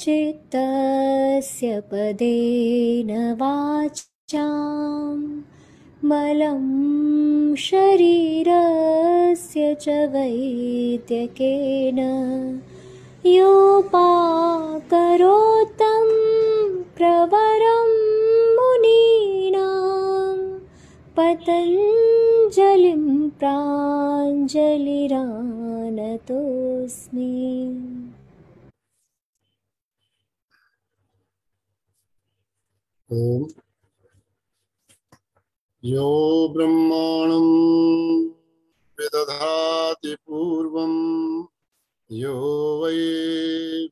चित्तस्य पदेन वाच्यां मलं शरीरस्य च वैद्यकेन योपाकरोतं प्रवरं मुनीनां पतञ्जलिं प्राञ्जलिरानतोऽस्मि ओम यो ब्रह्माणं विदधाति पूर्वं यो वै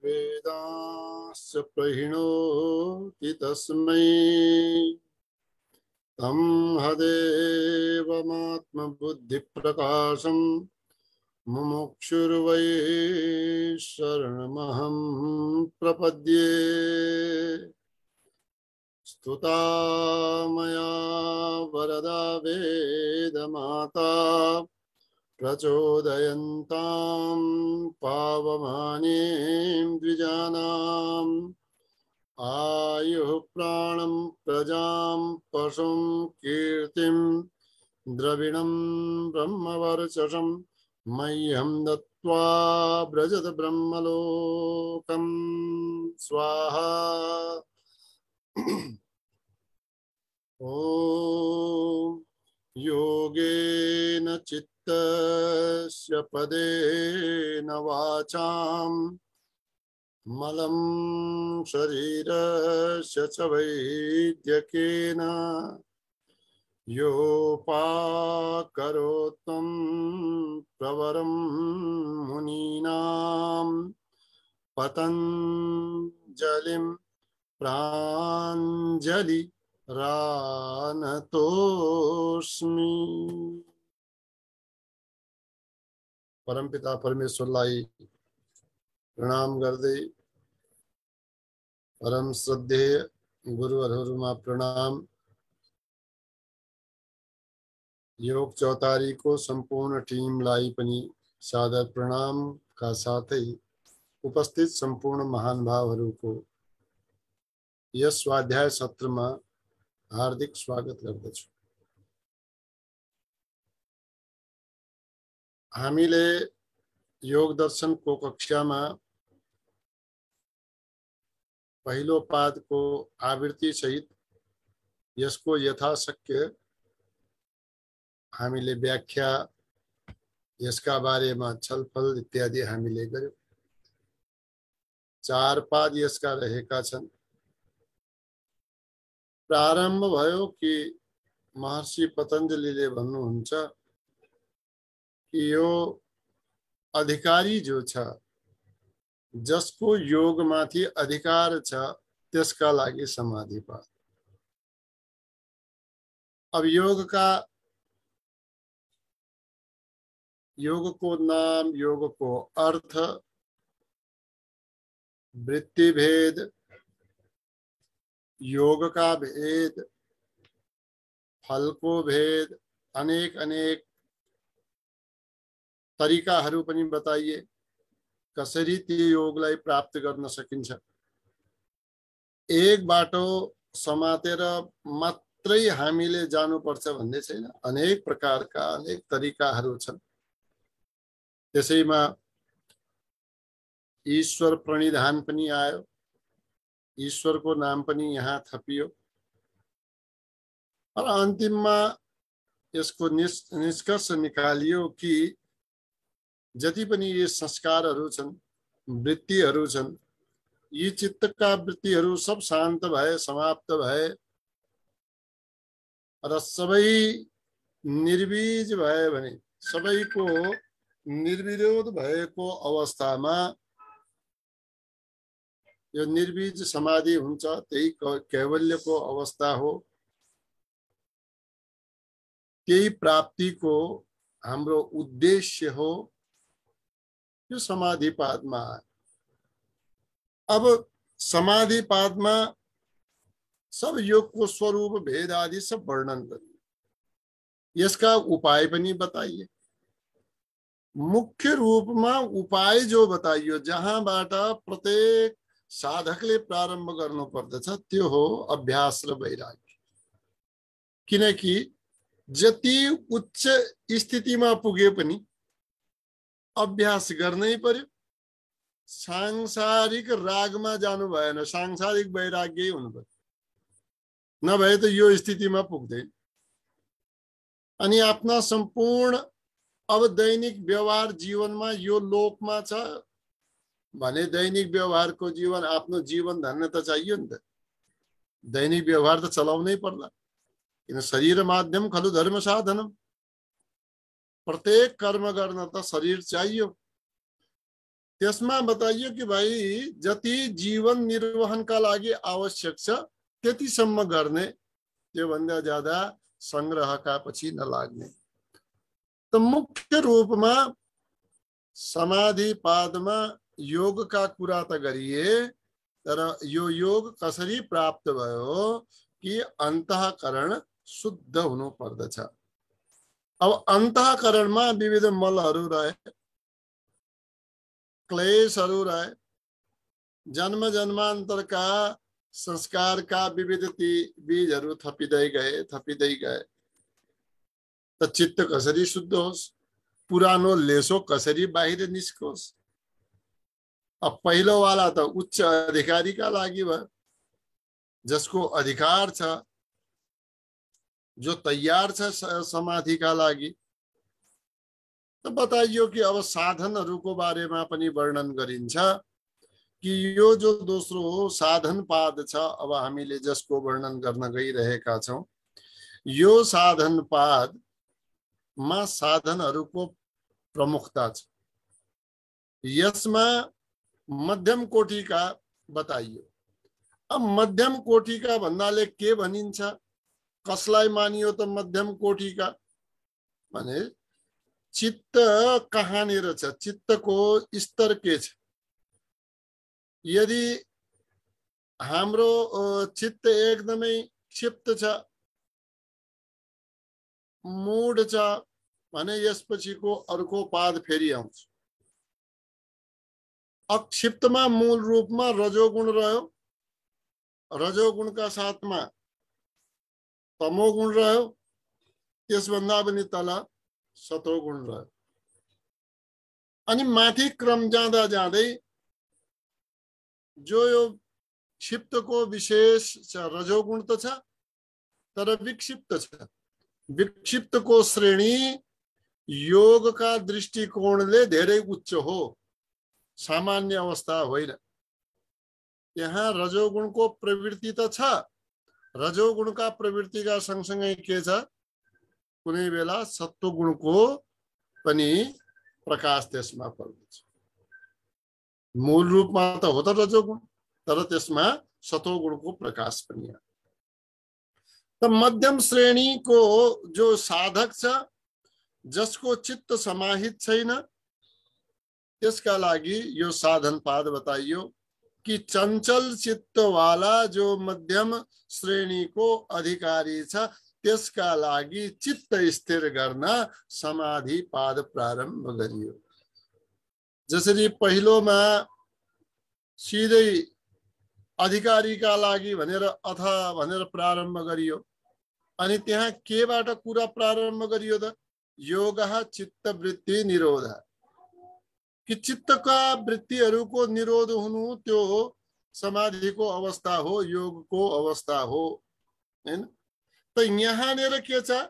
वेदास्य प्रहिणोति तस्मै तं हदेवमात्मबुद्धिप्रकाशं मुमुक्षुर्वै शरणमहं प्रपद्ये स्तुता मया वरदा वेदमाता प्रचोदयन्तां पावमानीं द्विजानाम् आयुः प्राणं प्रजां पशुं कीर्तिं द्रविणं ब्रह्मवर्चषं मह्यं दत्त्वा व्रजत ब्रह्मलोकं स्वाहा ॐ योगेन चित्तस्य पदेन वाचां मलं शरीरस्य च वैद्यकेन योपाकरोत्वं प्रवरं मुनीनां पतञ्जलिं प्राञ्जलि पिता परमपिता लाई प्रणाम दे परम श्रद्धेय गुरुहरूमा प्रणाम योग संपूर्ण टीम लाई पनी सादर साथ ही उपस्थित संपूर्ण भाव को यह स्वाध्याय सत्र में હાર્દિક સ્વાગત दर्शन को कक्षा में पहलो पाद को आवृत्ति सहित इसको यथाशक्य हमी व्याख्या बारे में छलफल इत्यादि हमी गये चार पाद इसका रहेगा प्रारंभ भो कि महर्षि पतंजलि कि यो अधिकारी जो छ जसको योगमाथि अधिकार छ त्यसका लागि समाधिपात अब योग का योग को नाम योग को अर्थ वृत्ति भेद योग का भेद फल को भेद अनेक अनेक तरिकाहरू पनि बताइए कसरी त्यो योगलाई प्राप्त गर्न सकिन्छ एक बाटो समातेर मात्रै हामीले जानुपर्छ भन्ने छैन अनेक प्रकारका अनेक तरिकाहरू छन् त्यसैमा ईश्वर प्रणिधान पनि आयो ईश्वरको नाम पनि यहाँ थपियो र अन्तिममा यसको निस् निष्कर्ष निकालियो कि जति पनि यी संस्कारहरू छन् वृत्तिहरू छन् यी चित्तका वृत्तिहरू सब शान्त भए समाप्त भए र सबै निर्बीज भए भने सबैको निर्विरोध भएको अवस्थामा यो निर्बीज समाधि हुन्छ त्यही कैवल्यको अवस्था हो त्यही प्राप्तिको हाम्रो उद्देश्य हो यो समाधिपादमा अब समाधिपादमा सब योगको स्वरूप भेद आदि सब वर्णन गरियो यसका उपाय पनि बताइए मुख्य रूपमा उपाय जो बताइयो जहाँबाट प्रत्येक साधकले प्रारम्भ गर्नुपर्दछ त्यो हो अभ्यास र वैराग्य किनकि जति उच्च स्थितिमा पुगे पनि अभ्यास गर्नै पर्यो सांसारिक रागमा जानु भएन सांसारिक वैराग्य हुनु पर्यो नभए त यो स्थितिमा पुग्दैन अनि आफ्ना सम्पूर्ण अब दैनिक व्यवहार जीवनमा यो लोकमा छ भने दैनिक व्यवहारको जीवन आफ्नो जीवन धन्न त चाहियो नि त दैनिक व्यवहार त चलाउनै पर्ला किन शरीर माध्यम खलु धर्म साधनम प्रत्येक कर्म गर्न त तो शरीर चाहियो त्यसमा बताइयो कि भाइ जति जीवन निर्वहनका लागि आवश्यक छ त्यतिसम्म गर्ने त्योभन्दा ज्यादा सङ्ग्रहका पछि नलाग्ने त मुख्य रूपमा समाधि पादमा योग का कुरात करिए तर यो योग कसरी प्राप्त भयो कि अंतकरण शुद्ध हुनु पर्दछ अब में विविध मलहरू रहे क्लेशहरू रहे जन्म जन्मान्तरका संस्कारका विविध ती बीजहरू थपिँदै गए थपिँदै गए त चित्त कसरी शुद्ध होस् पुरानो लेसो कसरी बाहिर निस्कोस् अब वाला त उच्च अधिकारीका लागि भयो जसको अधिकार छ जो तयार छ समाधिका लागि त बताइयो कि अब साधनहरूको बारेमा पनि वर्णन गरिन्छ कि यो जो दोस्रो हो साधन पाद छ अब हामीले जसको वर्णन गर्न गइरहेका छौँ यो साधन पादमा साधनहरूको प्रमुखता छ यसमा मध्यम कोटि का बताइए अब मध्यम का भन्ना के भाई कसलाई मानियो तो मध्यम कोटि का चित्त कहानी चित्त को स्तर के यदि हम चित्त एकदम क्षिप्त मूड छ अर्को पाद फेरी आ अक्षिप्त में मूल रूप में रजोगुण रहो रजोगुण का साथ में तमोगुण रहो इस पनि तल सतोगुण रहो अथि क्रम जाँदा जाँदै जो यो को विशेष रजोगुण तो तर विक्षिप्त विक्षिप्त को श्रेणी दृष्टिकोण ले धेरै उच्च हो सामान्य अवस्था होइन यहाँ रजोगुणको प्रवृत्ति त छ रजोगुणका प्रवृत्तिका सँगसँगै के छ कुनै बेला सत्वगुणको पनि प्रकाश त्यसमा पर्दछ मूल रूपमा त हो त रजोगुण तर त्यसमा सतोगुणको प्रकाश पनि प्रकाश त मध्यम श्रेणीको जो साधक छ जसको चित्त समाहित छैन इसका लागी यो साधन पाद बताइयो कि चंचल चित्त वाला जो मध्यम श्रेणी को अधिकारी छ त्यसका लागि चित्त स्थिर गर्न समाधि पाद प्रारम्भ गरियो जसरी पहिलोमा सिधै अधिकारीका लागि भनेर अथ भनेर प्रारम्भ गरियो अनि त्यहाँ केबाट कुरा प्रारम्भ गरियो त योग वृत्ति निरोध कि चित्त का वृत्ति को निरोध हुनु त्यो समाधि को अवस्था हो योग को अवस्था हो होइन त के छ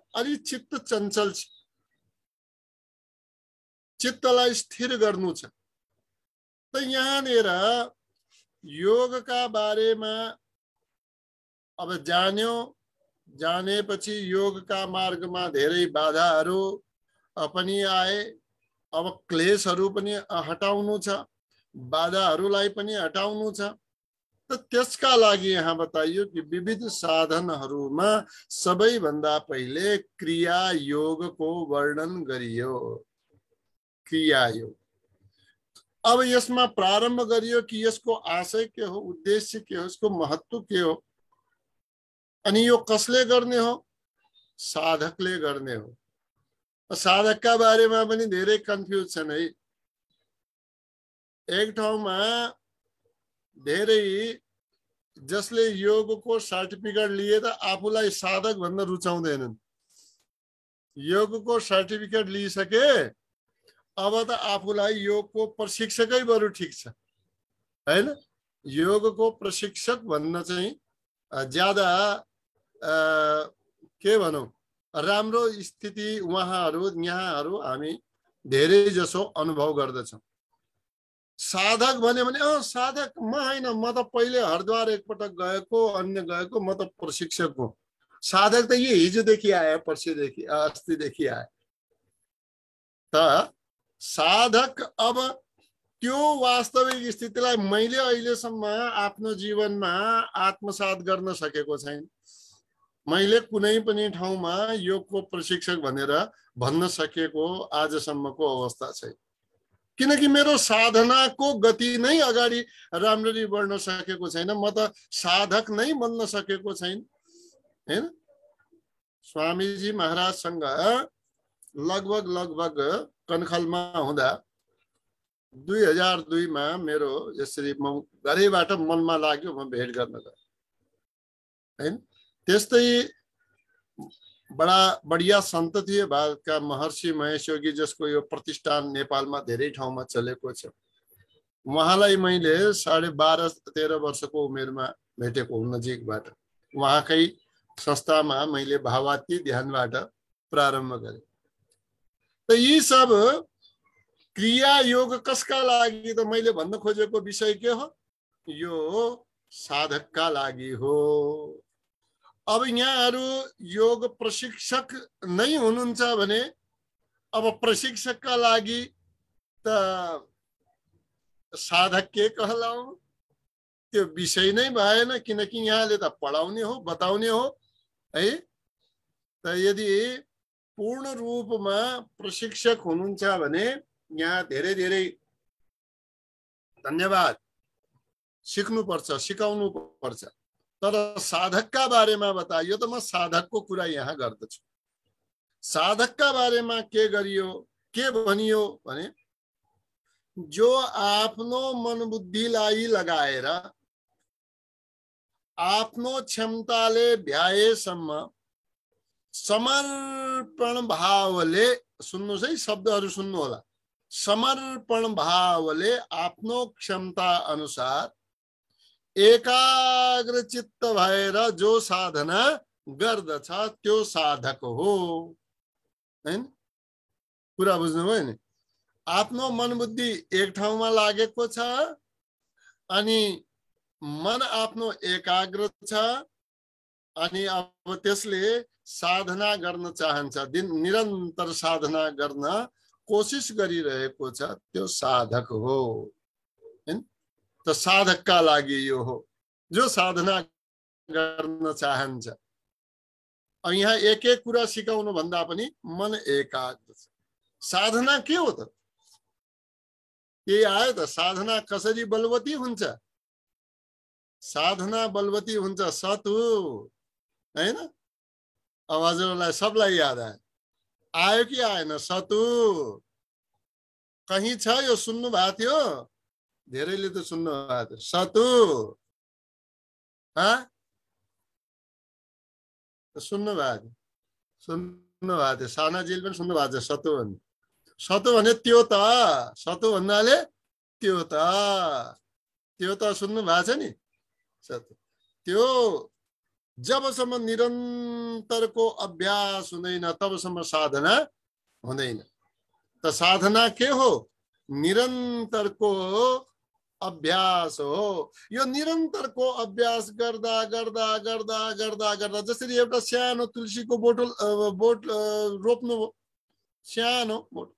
चित्त चंचल चित्त चित्तलाई स्थिर गर्नु छ त का बारे में अब जान्यो मार्ग में मा धेरै बाधाहरू पनि आए अब क्लेश हटा बाधा हटा बाधाहरूलाई त्यसका लागि यहाँ बताइयो कि विविध साधनहरूमा सबैभन्दा पहिले क्रिया योगको वर्णन गरियो क्रिया योग अब यसमा प्रारम्भ गरियो कि यसको आशय के हो उद्देश्य के हो यसको महत्व के हो अनि यो कसले गर्ने हो साधकले गर्ने हो साधकका बारेमा पनि धेरै कन्फ्युज छन् है एक ठाउँमा धेरै जसले योगको सर्टिफिकेट लिए त आफूलाई साधक भन्न रुचाउँदैनन् योगको सर्टिफिकेट लिइसके अब त आफूलाई योगको प्रशिक्षकै बरु ठिक छ होइन योगको प्रशिक्षक भन्न चाहिँ ज्यादा के भनौँ राम्रो स्थिति उहाँहरू यहाँहरू हामी धेरै जसो अनुभव गर्दछौँ साधक भन्यो भने अँ साधक म होइन म त पहिले हरिद्वार एकपटक गएको अन्य गएको म त प्रशिक्षक हो साधक त यही हिजोदेखि आयो पर्सिदेखि अस्तिदेखि आयो त साधक अब त्यो वास्तविक स्थितिलाई मैले अहिलेसम्म आफ्नो जीवनमा आत्मसात गर्न सकेको छैन मैले कुनै पनि ठाउँमा योगको प्रशिक्षक भनेर भन्न सकेको आजसम्मको अवस्था छैन किनकि मेरो साधनाको गति नै अगाडि राम्ररी बढ्न सकेको छैन म त साधक नै बन्न सकेको छैन होइन स्वामीजी महाराजसँग लगभग लगभग कनखलमा हुँदा दुई हजार दुईमा मेरो यसरी म घरैबाट मनमा लाग्यो म भेट गर्न गएँ होइन त्यस्तै बडा बढिया सन्त थिए भारतका महर्षि महेश योगी जसको यो प्रतिष्ठान नेपालमा धेरै ठाउँमा चलेको छ उहाँलाई मैले साढे बाह्र तेह्र वर्षको उमेरमा भेटेको हुँ नजिकबाट उहाँकै संस्थामा मैले भावाती ध्यानबाट प्रारम्भ गरेँ त यी सब क्रिया योग कसका लागि त मैले भन्न खोजेको विषय के हो यो साधकका लागि हो अब यहाँहरू योग प्रशिक्षक नै हुनुहुन्छ भने अब प्रशिक्षकका लागि त साधक के कहलाऊ त्यो विषय नै भएन किनकि यहाँले त पढाउने हो बताउने हो है त यदि पूर्ण रूपमा प्रशिक्षक हुनुहुन्छ भने यहाँ धेरै धेरै धन्यवाद सिक्नुपर्छ सिकाउनु पर्छ तर साधकका बारेमा बताइयो त म साधकको कुरा यहाँ गर्दछु साधकका बारेमा के गरियो के भनियो भने जो आफ्नो मनबुद्धिलाई लगाएर आफ्नो क्षमताले भ्याएसम्म समर्पण भावले सुन्नुहोस् है शब्दहरू होला समर्पण भावले आफ्नो क्षमता अनुसार एकाग्र चित्त भएर जो साधना गर्दछ त्यो साधक हो होइन कुरा बुझ्नुभयो नि आफ्नो मन बुद्धि एक ठाउँमा लागेको छ अनि मन आफ्नो एकाग्र छ अनि अब त्यसले साधना गर्न चाहन्छ दिन निरन्तर साधना गर्न कोसिस गरिरहेको छ त्यो साधक हो त साधकका लागि यो हो जो साधना गर्न चाहन्छ अब यहाँ एक एक कुरा सिकाउनु भन्दा पनि मन एकाग्र छ साधना के हो त यही आयो त साधना कसरी बलवती हुन्छ साधना बलवती हुन्छ सतु हो होइन अब हजुरलाई सबलाई याद आयो आयो कि आएन सतु कहीँ छ यो सुन्नु भएको थियो धेरैले त सुन्नु भएको थियो सतु सुन्नु भएको थियो सुन्नु भएको थियो सानाजीले पनि सुन्नु भएको थियो सतु भन्नु सतु भने त्यो त सतु भन्नाले त्यो त त्यो त सुन्नु भएको छ नि सतु त्यो जबसम्म निरन्तरको अभ्यास हुँदैन तबसम्म साधना हुँदैन त साधना के हो निरन्तरको अभ्यास हो यो निरन्तरको अभ्यास गर्दा गर्दा गर्दा गर्दा गर्दा जसरी एउटा सानो तुलसीको बोटल बोट रोप्नुभयो सानो बोट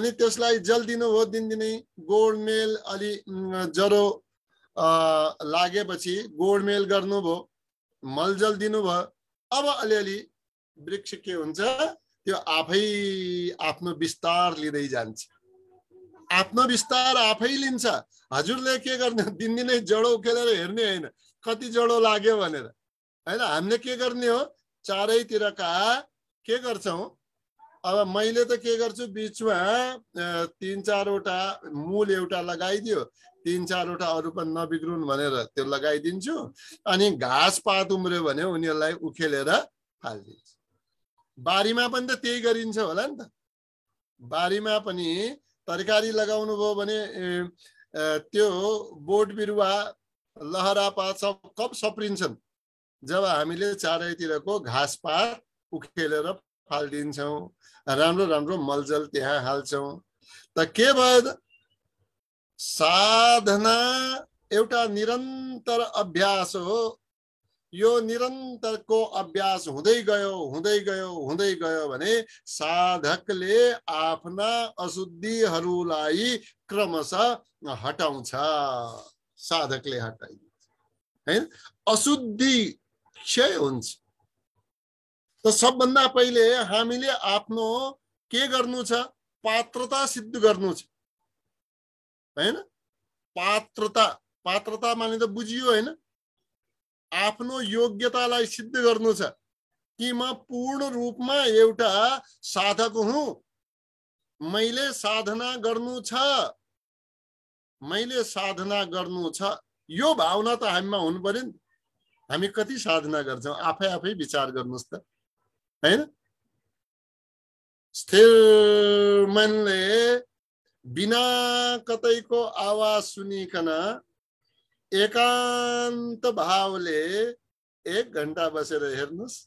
अनि त्यसलाई जल दिनु दिनुभयो दिनदिनै गोडमेल अलि जरो लागेपछि गोडमेल गर्नुभयो मलजल दिनुभयो अब अलिअलि वृक्ष के हुन्छ त्यो आफै आफ्नो विस्तार लिँदै जान्छ आफ्नो विस्तार आफै लिन्छ हजुरले के गर्ने दिनदिनै जडो उखेलेर हेर्ने होइन कति जडो लाग्यो भनेर होइन हामीले के गर्ने हो चारैतिरका के गर्छौँ अब मैले त के गर्छु बिचमा तिन चारवटा मूल एउटा लगाइदियो तिन चारवटा अरू पनि नबिग्रुन् भनेर त्यो लगाइदिन्छु अनि घाँस पात उम्रियो भने उनीहरूलाई उखेलेर फालिदिन्छु बारीमा पनि त त्यही गरिन्छ होला नि त बारीमा पनि तरकारी लगाउनु भयो भने त्यो बोट बिरुवा लहरापात सब कब सप्रिन्छन् जब हामीले चारैतिरको घाँसपात उखेलेर फालिदिन्छौँ राम्रो राम्रो मलजल त्यहाँ हाल्छौँ त के भयो साधना एउटा निरन्तर अभ्यास हो यो निरन्तरको अभ्यास हुँदै गयो हुँदै गयो हुँदै गयो भने साधकले आफ्ना अशुद्धिहरूलाई क्रमशः हटाउँछ साधकले हटाइदिन्छ होइन अशुद्धि क्षय हुन्छ त सबभन्दा पहिले हामीले आफ्नो के गर्नु छ पात्रता सिद्ध गर्नु छ होइन पात्रता पात्रता माने त बुझियो होइन आफ्नो योग्यतालाई सिद्ध गर्नु छ कि म पूर्ण रूपमा एउटा साधक हुँ मैले साधना गर्नु छ मैले साधना गर्नु छ यो भावना त हामीमा हुनु पर्यो नि हामी कति साधना गर्छौँ आफै आफै विचार गर्नुहोस् त होइन स्थिर मनले बिना कतैको आवाज सुनिकन एकान्त भावले एक घन्टा बसेर हेर्नुहोस्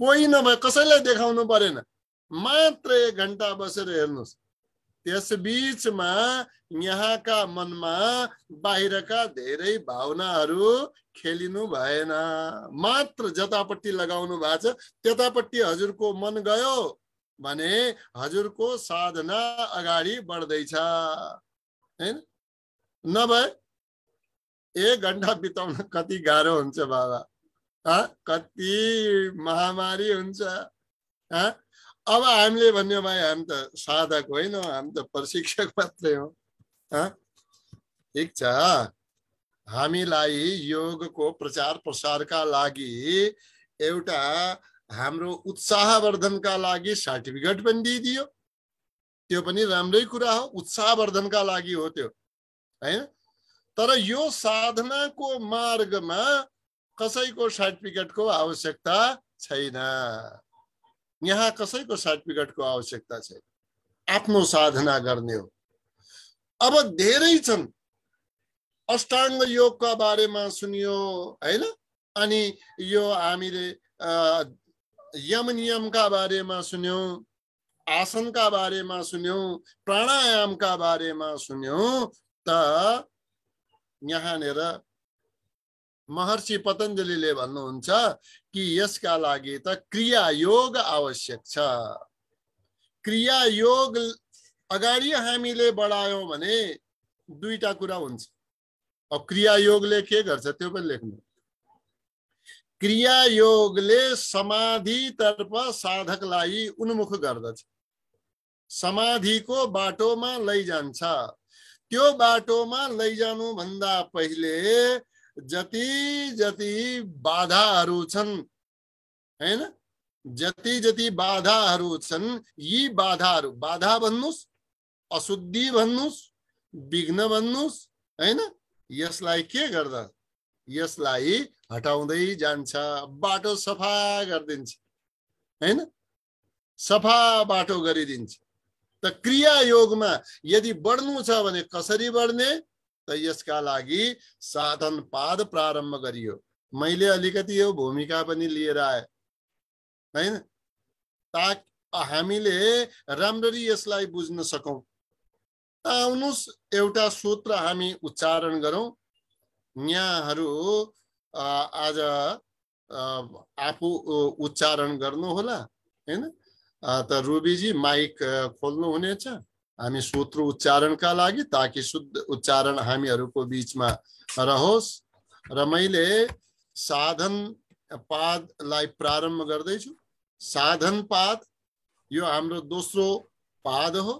कोही नभए कसैलाई देखाउनु परेन मात्र एक घन्टा बसेर हेर्नुहोस् त्यस बिचमा यहाँका मनमा बाहिरका धेरै भावनाहरू खेलिनु भएन मात्र जतापट्टि लगाउनु भएको छ त्यतापट्टि हजुरको मन गयो भने हजुरको साधना अगाडि बढ्दैछ होइन नभए एक घन्टा बिताउन कति गाह्रो हुन्छ बाबा कति महामारी हुन्छ अब हामीले भन्यो भाइ हामी त साधक होइन हामी त प्रशिक्षक मात्रै हो ठिक छ हामीलाई योगको प्रचार प्रसारका लागि एउटा हाम्रो उत्साहवर्धनका लागि सर्टिफिकेट पनि दिइदियो त्यो पनि राम्रै कुरा हो उत्साहवर्धनका लागि हो त्यो होइन तर यो साधनाको मार्गमा कसैको सर्टिफिकेटको आवश्यकता छैन यहाँ कसैको सर्टिफिकेटको आवश्यकता छैन आफ्नो साधना गर्ने हो अब धेरै छन् अष्टाङ्ग योगका बारेमा सुनियो होइन अनि यो हामीले यम नियमका बारेमा सुन्यौँ आसनका बारेमा सुन्यौँ प्राणायामका बारेमा सुन्यौँ त यहाँनिर महर्षि पतञ्जलिले भन्नुहुन्छ कि यसका लागि त क्रियायोग आवश्यक छ क्रियायोग अगाडि हामीले बढायौँ भने दुईटा कुरा हुन्छ अब क्रियायोगले के गर्छ त्यो पनि लेख्नु क्रियायोगले समाधितर्फ साधकलाई उन्मुख गर्दछ समाधिको बाटोमा लैजान्छ त्यो बाटोमा लैजानुभन्दा पहिले जति जति बाधाहरू छन् होइन जति जति बाधाहरू छन् यी बाधाहरू बाधा भन्नुहोस् अशुद्धि भन्नुहोस् विघ्न भन्नुहोस् होइन यसलाई के गर्दा यसलाई हटाउँदै जान्छ बाटो सफा गरिदिन्छ होइन सफा बाटो गरिदिन्छ त क्रियायोगमा यदि बढ्नु छ भने कसरी बढ्ने त यसका लागि साधन पाद प्रारम्भ गरियो मैले अलिकति यो भूमिका पनि लिएर आएँ होइन ता हामीले राम्ररी यसलाई बुझ्न सकौँ आउनुहोस् एउटा सूत्र हामी उच्चारण गरौँ यहाँहरू आज आफू उच्चारण गर्नुहोला होइन त रुबीजी माइक खोल्नुहुनेछ हामी सूत्र उच्चारणका लागि ताकि शुद्ध उच्चारण हामीहरूको बिचमा रहोस् र मैले साधन पादलाई प्रारम्भ गर्दैछु साधन पाद यो हाम्रो दोस्रो पाद हो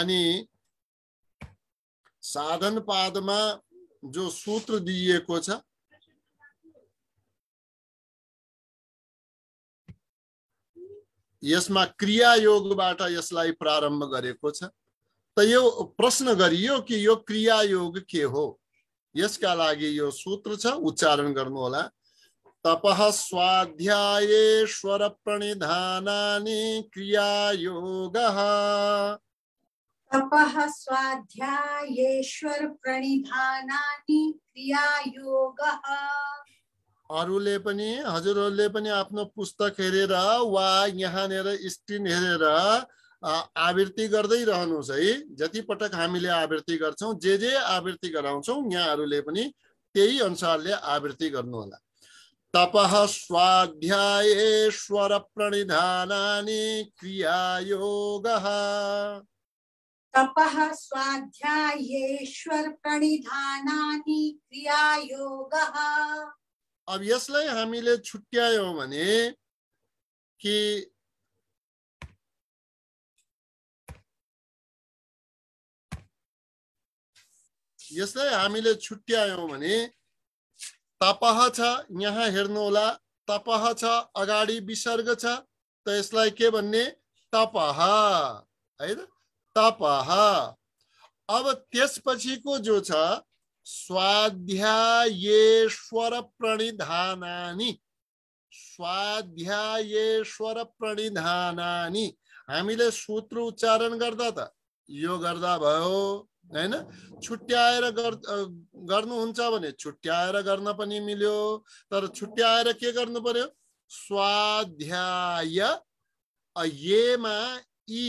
अनि साधन पादमा जो सूत्र दिइएको छ इसमें क्रिया योग इस प्रारंभ कर यो प्रश्न करो कि यो क्रिया योग के हो इसका लागि यो सूत्र छ उच्चारण कर तप स्वाध्यायेश्वर प्रणिधानानि क्रियायोगः तपः स्वाध्यायेश्वर प्रणिधानानि क्रियायोगः अरुले पनि हजुरहरूले पनि आफ्नो पुस्तक हेरेर वा यहाँनिर स्क्रिन हेरेर आवृत्ति गर्दै रहनुहोस् है जति पटक हामीले आवृत्ति गर्छौँ जे जे आवृत्ति गराउँछौँ यहाँहरूले पनि त्यही अनुसारले आवृत्ति गर्नुहोला तप स्वर प्रणिधानानि क्रियायोगः तपः स्वाध्यायेश्वर प्रणिधानानि क्रियायोगः अब यसलाई हामीले छुट्यायौँ भने कि यसलाई हामीले छुट्यायौँ भने तपह छ यहाँ हेर्नुहोला तपह छ अगाडि विसर्ग छ त यसलाई के भन्ने तपह है त तपह अब त्यसपछिको जो छ स्वाध्यायेश्वर प्रणिधानानि स्वाध्यायेश्वर प्रणिधानानि हामीले सूत्र उच्चारण गर्दा त यो गर्दा भयो होइन छुट्याएर गर्नुहुन्छ भने छुट्याएर गर्न पनि मिल्यो तर छुट्याएर के गर्नु पर्यो स्वाध्याय येमा यी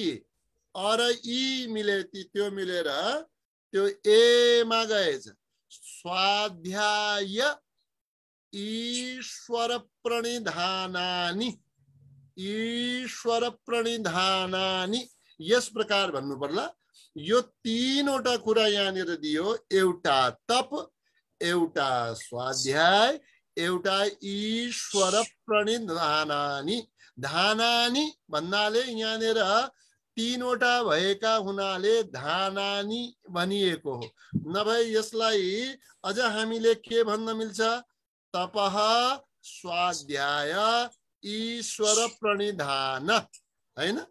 अर यी मिले त्यो मिलेर त्यो एमा गएछ स्वाध्याय ईश्वर प्रणिधानानि ईश्वर प्रणिधानानि यस प्रकार भन्नु पर्ला यो तिनवटा कुरा यहाँनिर दियो एउटा तप एउटा स्वाध्याय एउटा ईश्वर प्रणिधानानि धानानी भन्नाले यहाँनिर तिनवटा भएका हुनाले धानानी भनिएको हो नभए यसलाई अझ हामीले के भन्न मिल्छ तपह स्वाध्याय ईश्वर प्रणिधान होइन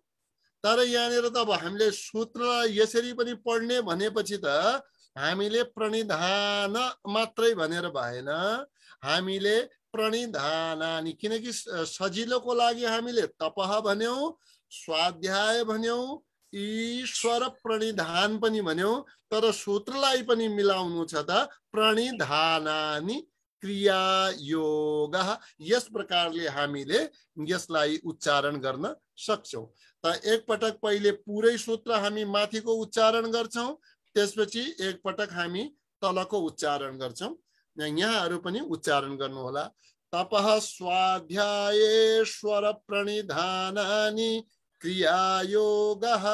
तर यहाँनिर त अब हामीले सूत्र यसरी पनि पढ्ने भनेपछि त हामीले प्रणिधान मात्रै भनेर भएन हामीले प्रणिधानानी किनकि सजिलोको लागि हामीले तपह भन्यौँ स्वाध्याय भन्यौ ईश्वर प्रणिधान पनि भन्यौ तर सूत्रलाई पनि मिलाउनु छ त प्रणिधानानि क्रिया योग यस प्रकारले हामीले यसलाई उच्चारण गर्न सक्छौँ त एकपटक पहिले पुरै सूत्र हामी माथिको उच्चारण गर्छौँ त्यसपछि एकपटक हामी तलको उच्चारण गर्छौँ यहाँहरू पनि उच्चारण गर्नुहोला तप स्वाध्यायेश्वर प्रणिधानानि क्रियायोगः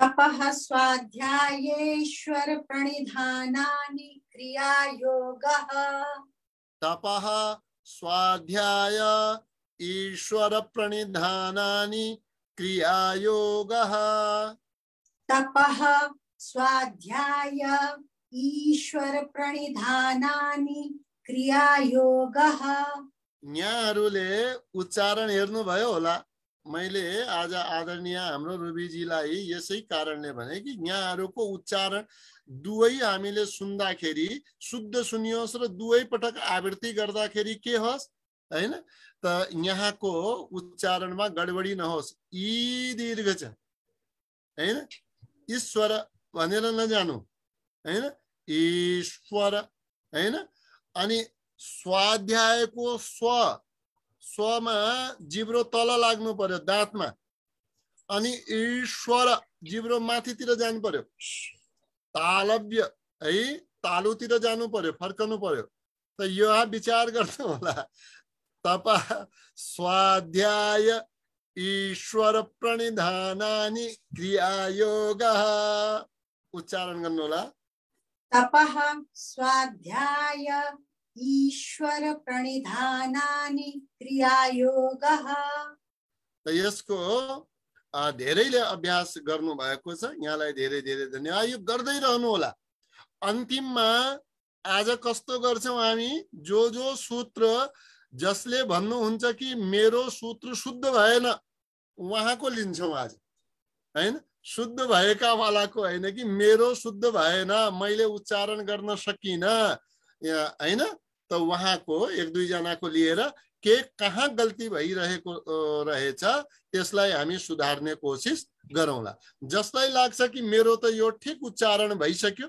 तपः स्वाध्यायेश्वर प्रणिधानानि क्रियायोगः तपः स्वाध्याय ईश्वर प्रणिधानानि क्रियायोगः तपः स्वाध्याय ईश्वर प्रणिधानानि क्रियायोगः न्याहरूले उच्चारण हेर्नुभयो होला मैले आज आदरणीय हाम्रो रुबीजीलाई यसै कारणले भने कि यहाँहरूको उच्चारण दुवै हामीले सुन्दाखेरि शुद्ध सुनियोस् र दुवै पटक आवृत्ति गर्दाखेरि के होस् होइन त यहाँको उच्चारणमा गडबडी नहोस् यी दीर्घ छ होइन ईश्वर भनेर नजानु होइन ईश्वर होइन अनि स्वाध्यायको स्व स्वमा जिब्रो तल लाग्नु पर्यो दाँतमा अनि ईश्वर जिब्रो माथितिर जानु पर्यो तालव्य है तालुतिर जानु पर्यो फर्कनु पर्यो त यो विचार गर्नु होला तप स्वाध्याय ईश्वर क्रिया क्रियायोग उच्चारण गर्नु होला तप स्वाध्याय ईश्वर प्रणिधानानि क्रियायोगः त यसको धेरैले अभ्यास गर्नु भएको छ यहाँलाई धेरै धेरै धन्यवाद यो गर्दै रहनु होला अन्तिममा आज कस्तो गर्छौँ हामी जो जो सूत्र जसले भन्नुहुन्छ कि मेरो सूत्र शुद्ध भएन उहाँको लिन्छौँ आज होइन शुद्ध भएकावालाको होइन कि मेरो शुद्ध भएन मैले उच्चारण गर्न सकिनँ होइन त उहाँको एक दुईजनाको लिएर के कहाँ गल्ती भइरहेको रहेछ त्यसलाई हामी सुधार्ने कोसिस गरौँला जसलाई लाग्छ कि मेरो त यो ठिक उच्चारण भइसक्यो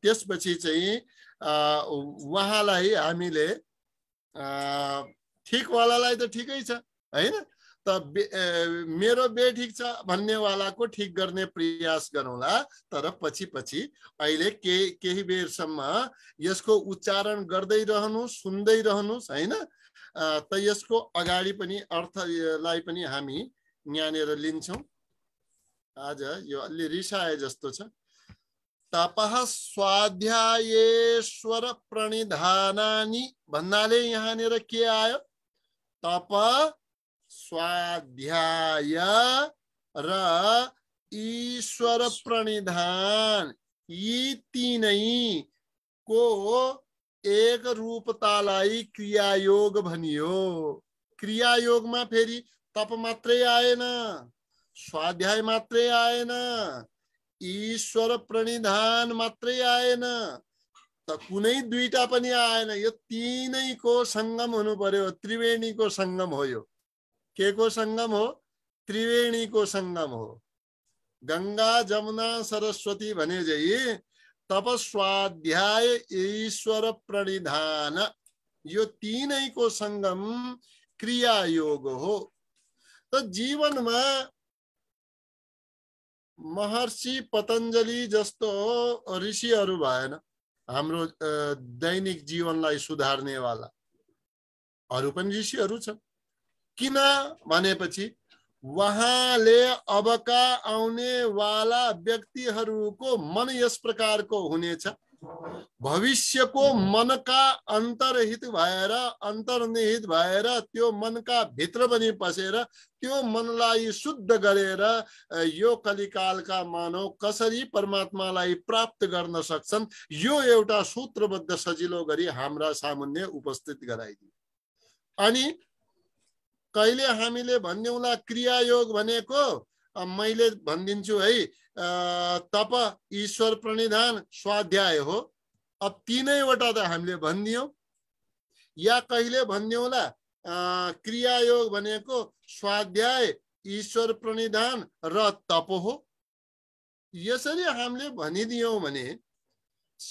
त्यसपछि चाहिँ उहाँलाई हामीले ठिकवालालाई त ठिकै छ होइन त मेरो बे ठिक छ को ठीक करने प्रयास गरौँला तर पछि पछि अहिले के केही बेरसम्म यसको उच्चारण करते रहनु सुंद रहनुहोस् होइन त यसको अगाडि पनि अर्थलाई पनि हामी आज ये अल रिशाए जस्तो तप स्वाध्यायेश्वर प्रणिधानी भन्ना यहाँ के आयो तप स्वाध्याय र ईश्वर प्रणिधान यी तिनैको एक रूपतालाई क्रियायोग भनियो क्रियायोगमा फेरि तप मात्रै आएन स्वाध्याय मात्रै आएन ईश्वर प्रणिधान मात्रै आएन त कुनै दुईटा पनि आएन यो तिनैको सङ्गम हुनु पर्यो त्रिवेणीको सङ्गम हो यो के को संगम हो त्रिवेणी को संगम हो गंगा जमुना सरस्वती भने चाहिँ तपस्वाध्याय ईश्वर प्रणिधान यो संगम क्रिया क्रियायोग हो तो जीवन में महर्षि पतंजलि जस्तो ऋषि भेन हम दैनिक जीवन लाई सुधारने वाला अरुण ऋषि किन भनेपछि उहाँले अबका आउनेवाला व्यक्तिहरूको मन यस प्रकारको हुनेछ भविष्यको मनका अन्तर्हित भएर अन्तर्निहित भएर त्यो मनका भित्र पनि पसेर त्यो मनलाई शुद्ध गरेर यो कलिकालका मानव कसरी परमात्मालाई प्राप्त गर्न सक्छन् यो एउटा सूत्रबद्ध सजिलो गरी हाम्रा सामुन्ने उपस्थित गराइदियो अनि कहिले हामीले भनिदिउँला क्रियायोग भनेको मैले भनिदिन्छु है तप ईश्वर प्रणिधान स्वाध्याय हो अब तिनैवटा त हामीले भनिदियौँ या कहिले भनिदिउँला क्रियायोग भनेको स्वाध्याय ईश्वर प्रणिधान र तप हो यसरी हामीले भनिदियौँ भने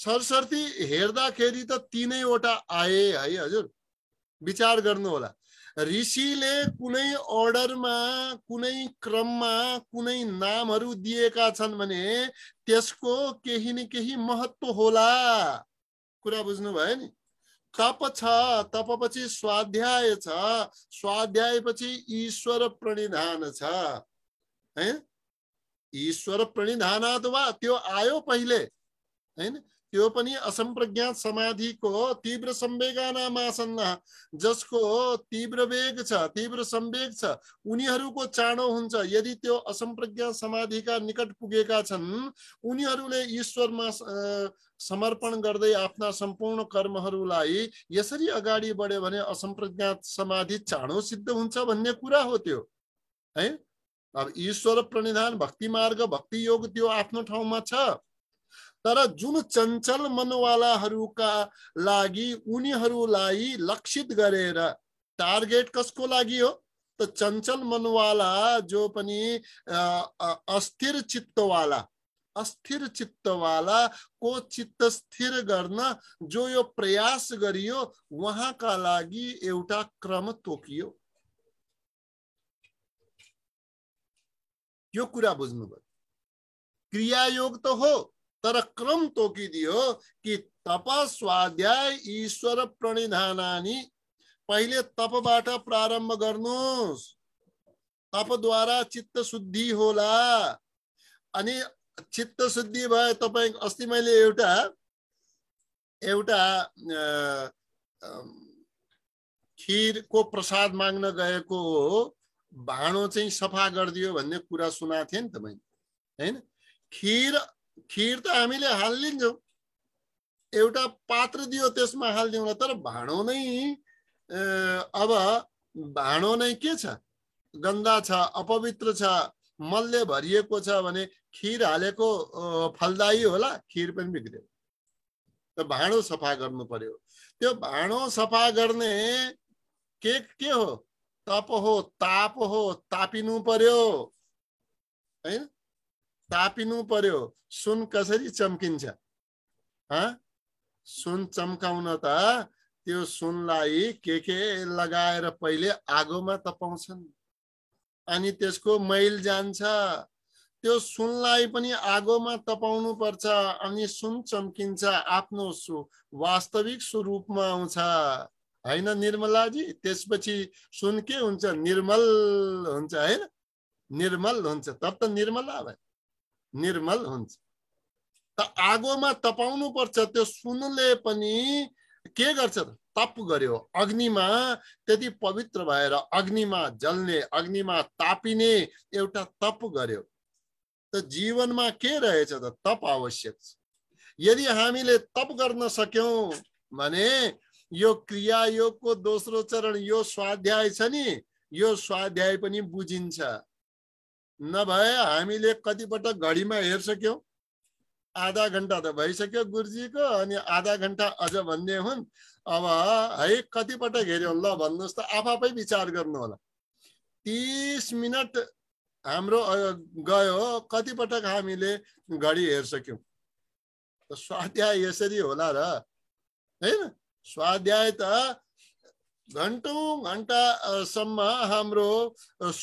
सरस्वती हेर्दाखेरि त तिनैवटा आए है हजुर विचार गर्नु होला ऋषिले कुनै अर्डरमा कुनै क्रममा कुनै नामहरू दिएका छन् भने त्यसको केही न केही महत्त्व होला कुरा बुझ्नुभयो नि तप छ तपपछि स्वाध्याय छ स्वाध्यायपछि ईश्वर प्रणिधान छ है ईश्वर प्रणिधानात वा त्यो आयो पहिले होइन त्योपनि असंप्रज्ञात समाधि को तीव्र संवेगा नाम आसन्न को तीव्र वेग तीव्र संवेग उन्नी को चाँडो हुन्छ यदि त्यो असंप्रज्ञात का निकट पुगे उन्नी ईश्वर ईश्वरमा समर्पण करते आफ्ना संपूर्ण कर्म यसरी अगाडि बढ़े असंप्रज्ञात समाधि चाँडो सिद्ध होने कुरा हो त्यो अब ईश्वर प्रणिधान भक्ति मार्ग भक्ति योग त्यो ठाव में छ तर जुन चंचल मनवालाहरूका लागि उनीहरूलाई लक्षित गरेर कस को लगी हो तो चंचल मनवाला जो अपनी अस्थिर चित्तवाला अस्थिर चित्तवाला को चित्त स्थिर करना जो यो प्रयास वहां का लगी एवटा क्रम तोकियो यो कुरा बुझ्नुभयो क्रियायोग त हो तर क्रम तोकिदियो कि तप स्वाध्याय ईश्वर प्रणिधानानी पहिले तपबाट प्रारम्भ गर्नुहोस् तपद्वारा चित्त शुद्धि होला अनि चित्त शुद्धि भए तपाईँ अस्ति मैले एउटा एउटा खिरको प्रसाद माग्न गएको भाँडो चाहिँ सफा गरिदियो भन्ने कुरा सुनाएको थिएँ नि त मैले होइन खिर खिर त हामीले हालिदिन्छौँ एउटा पात्र दियो त्यसमा हालिदिउँला तर भाँडो नै अब भाँडो नै के छ गन्दा छ अपवित्र छ मलले भरिएको छ भने खिर हालेको फलदायी होला खिर पनि बिग्रियो त भाँडो सफा गर्नु पर्यो त्यो भाँडो सफा गर्ने के के हो तप हो ताप हो तापिनु पर्यो होइन तापिनु पर्यो सुन कसरी चम्किन्छ सुन चम्काउन त त्यो सुनलाई के के लगाएर पहिले आगोमा तपाउँछन् अनि त्यसको मैल जान्छ त्यो सुनलाई पनि आगोमा तपाउनु पर्छ अनि सुन चम्किन्छ आफ्नो सु वास्तविक स्वरूपमा आउँछ होइन निर्मलाजी त्यसपछि सुन के हुन्छ निर्मल हुन्छ होइन निर्मल हुन्छ तब त निर्मला भयो निर्मल हुन्छ त आगोमा तपाउनु पर्छ त्यो सुनले पनि के गर्छ त तप गर्यो अग्निमा त्यति पवित्र भएर अग्निमा जल्ने अग्निमा तापिने एउटा तप गर्यो त जीवनमा के रहेछ त तप आवश्यक छ यदि हामीले तप गर्न सक्यौँ भने यो क्रिया योगको दोस्रो चरण यो स्वाध्याय छ नि यो स्वाध्याय पनि बुझिन्छ नभए हामीले कतिपटक घडीमा हेरिसक्यौँ आधा घन्टा त भइसक्यो गुरुजीको अनि आधा घन्टा अझ भन्ने हुन् अब है कतिपटक हेऱ्यौँ ल भन्नुहोस् त आफै विचार गर्नु होला तिस मिनट हाम्रो गयो कतिपटक हामीले घडी हेरिसक्यौँ स्वाध्याय यसरी होला र होइन स्वाध्याय त घन्टौँ घन्टासम्म हाम्रो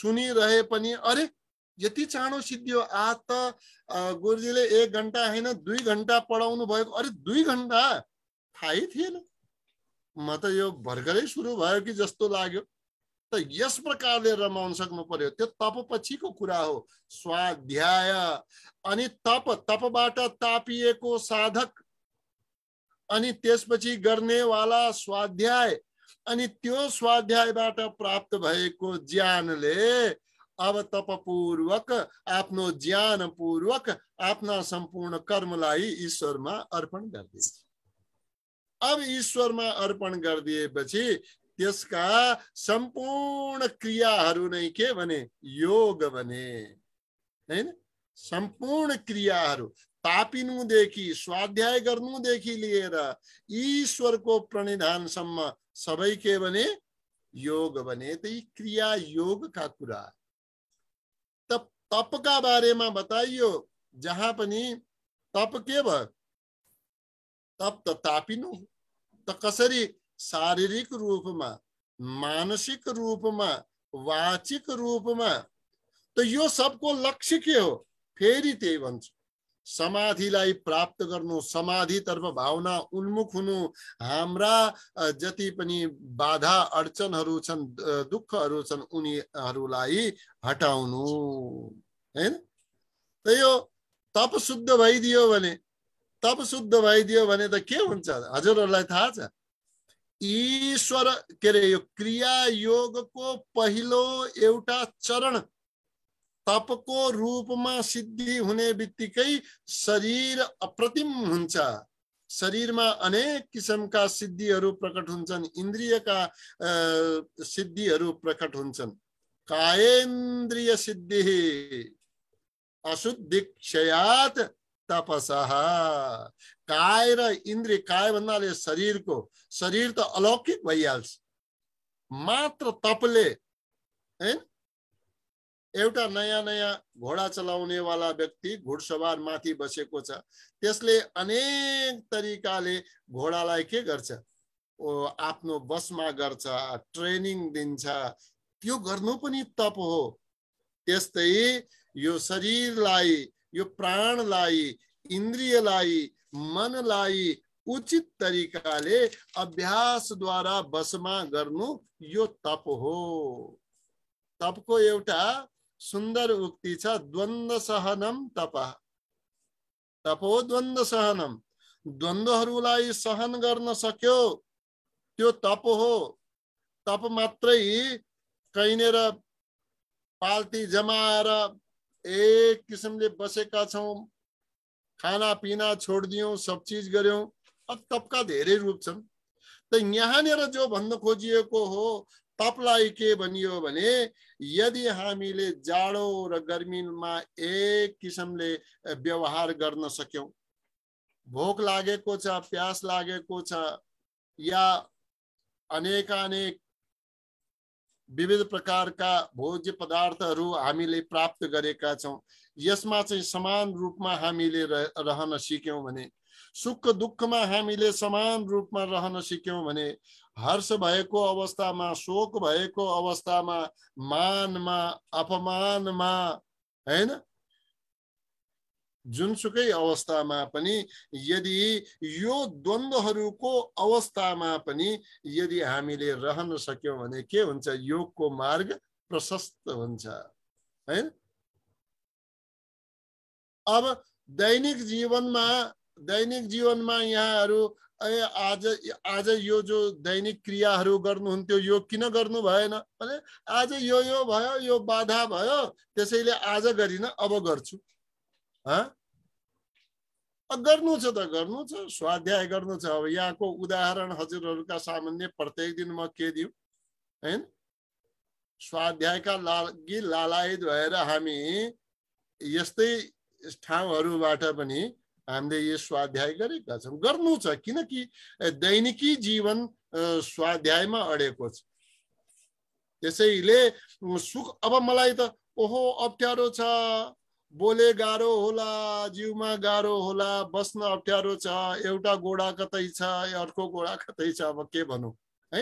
सुनिरहे पनि अरे यति चाँडो सिद्धियो आज त गुरुजीले एक घन्टा होइन दुई घन्टा पढाउनु भएको अरे दुई घन्टा थाहै थिएन म त यो भर्खरै सुरु भयो कि जस्तो लाग्यो त यस प्रकारले रमाउन सक्नु पर्यो त्यो तप पछिको कुरा हो स्वाध्याय अनि तप तपबाट तापिएको साधक अनि त्यसपछि गर्नेवाला स्वाध्याय अनि त्यो स्वाध्यायबाट प्राप्त भएको ज्ञानले पूर्वक आफ्नो संपूर्ण कर्म लाई ईश्वर में अर्पण दिए अब में अर्पण कर त्यसका सम्पूर्ण क्रियाहरू नै के भने योग भने संपूर्ण सम्पूर्ण तापिनु तापिनुदेखि स्वाध्याय देखि लिएर ईश्वरको सम्म सबै के भने योग भने त यी क्रिया योगका कुरा तप का बारे में बताइयो जहां पर तप के भयो तप त तापिनु त कसरी शारीरिक रूपमा मानसिक में वाचिक रूप रूपमा तो यो सबको लक्ष्य के हो फेरि त्यही समाधि प्राप्त गर्नु तर्फ भावना उन्मुख हुनु हाम्रा जति पनि बाधा अड़चन दुख दुःखहरू हटाउनु है ना तो यो तप शुद्ध तपशुद्ध तप शुद्ध त के हजार था ईश्वर के अरे यो क्रिया योगको पहिलो एउटा चरण रूप में सिद्धि होने बितीक शरीर अप्रतिम हो शरीर में अनेक का सिद्धि प्रकट हो इंद्रिय का सिद्धि प्रकट हो कायेन्द्रिय सिद्धि अशुद्धि क्षयात तपसह काय रिय काय काय शरीर को शरीर तो अलौकिक भइहाल्छ मात्र तपले एटा नया नया घोड़ा चलाने वाला व्यक्ति घुडसवार मथि बस को त्यसले अनेक तरिकाले घोडालाई के गर्छ आफ्नो बसमा गर्छ ट्रेनिङ दिन्छ त्यो गर्नु तप हो तस्त यो शरीर लाई यो प्राण लाई इंद्रिय लाई मन लाई उचित अभ्यास द्वारा बसमा गर्नु यो तप हो तपको एउटा सुन्दर उक्ति छ द्वन्द्व सहनम तप तपो द्वन्द्व सहनम द्वन्द्वहरूलाई सहन गर्न सक्यो त्यो तप हो तप मात्रै कहीँनिर पाल्टी जमाएर एक किसिमले बसेका छौँ खानापिना छोडिदियौँ सब चिज गऱ्यौँ अब तपका धेरै रूप छन् त यहाँनिर जो भन्न खोजिएको हो तपलाई के भनियो भने यदि हामीले जाडो र गर्मीमा एक किसिमले व्यवहार गर्न सक्यौँ भोक लागेको छ प्यास लागेको छ या अनेकानेक विविध प्रकारका भोज्य पदार्थहरू हामीले प्राप्त गरेका छौँ यसमा चाहिँ समान रूपमा हामीले रहन सिक्यौँ भने सुख दुःखमा हामीले समान रूपमा रहन सिक्यौँ भने हर्ष भएको अवस्थामा शोक भएको अवस्थामा मानमा अपमानमा होइन जुनसुकै अवस्थामा पनि यदि यो द्वन्द्वहरूको अवस्थामा पनि यदि हामीले रहन सक्यौँ भने के हुन्छ योगको मार्ग प्रशस्त हुन्छ होइन अब दैनिक जीवनमा दैनिक जीवनमा यहाँहरू आज आज यो जो दैनिक क्रियाहरू गर्नुहुन्थ्यो यो किन गर्नु भएन भने आज यो यो भयो यो बाधा भयो त्यसैले आज गरिन अब गर्छु गर्नु छ त गर्नु छ स्वाध्याय गर्नु छ अब यहाँको उदाहरण हजुरहरूका सामान्य प्रत्येक दिन म के दिउँ होइन स्वाध्यायका लागि लालायित भएर हामी यस्तै ठाउँहरूबाट पनि हामीले यो स्वाध्याय गरेका छौँ गर्नु छ किनकि दैनिकी जीवन स्वाध्यायमा अडेको छ त्यसैले सुख अब मलाई त ओहो अप्ठ्यारो छ बोले गाह्रो होला जिउमा गाह्रो होला बस्न अप्ठ्यारो छ एउटा गोडा कतै छ अर्को गोडा कतै छ अब के भनौँ है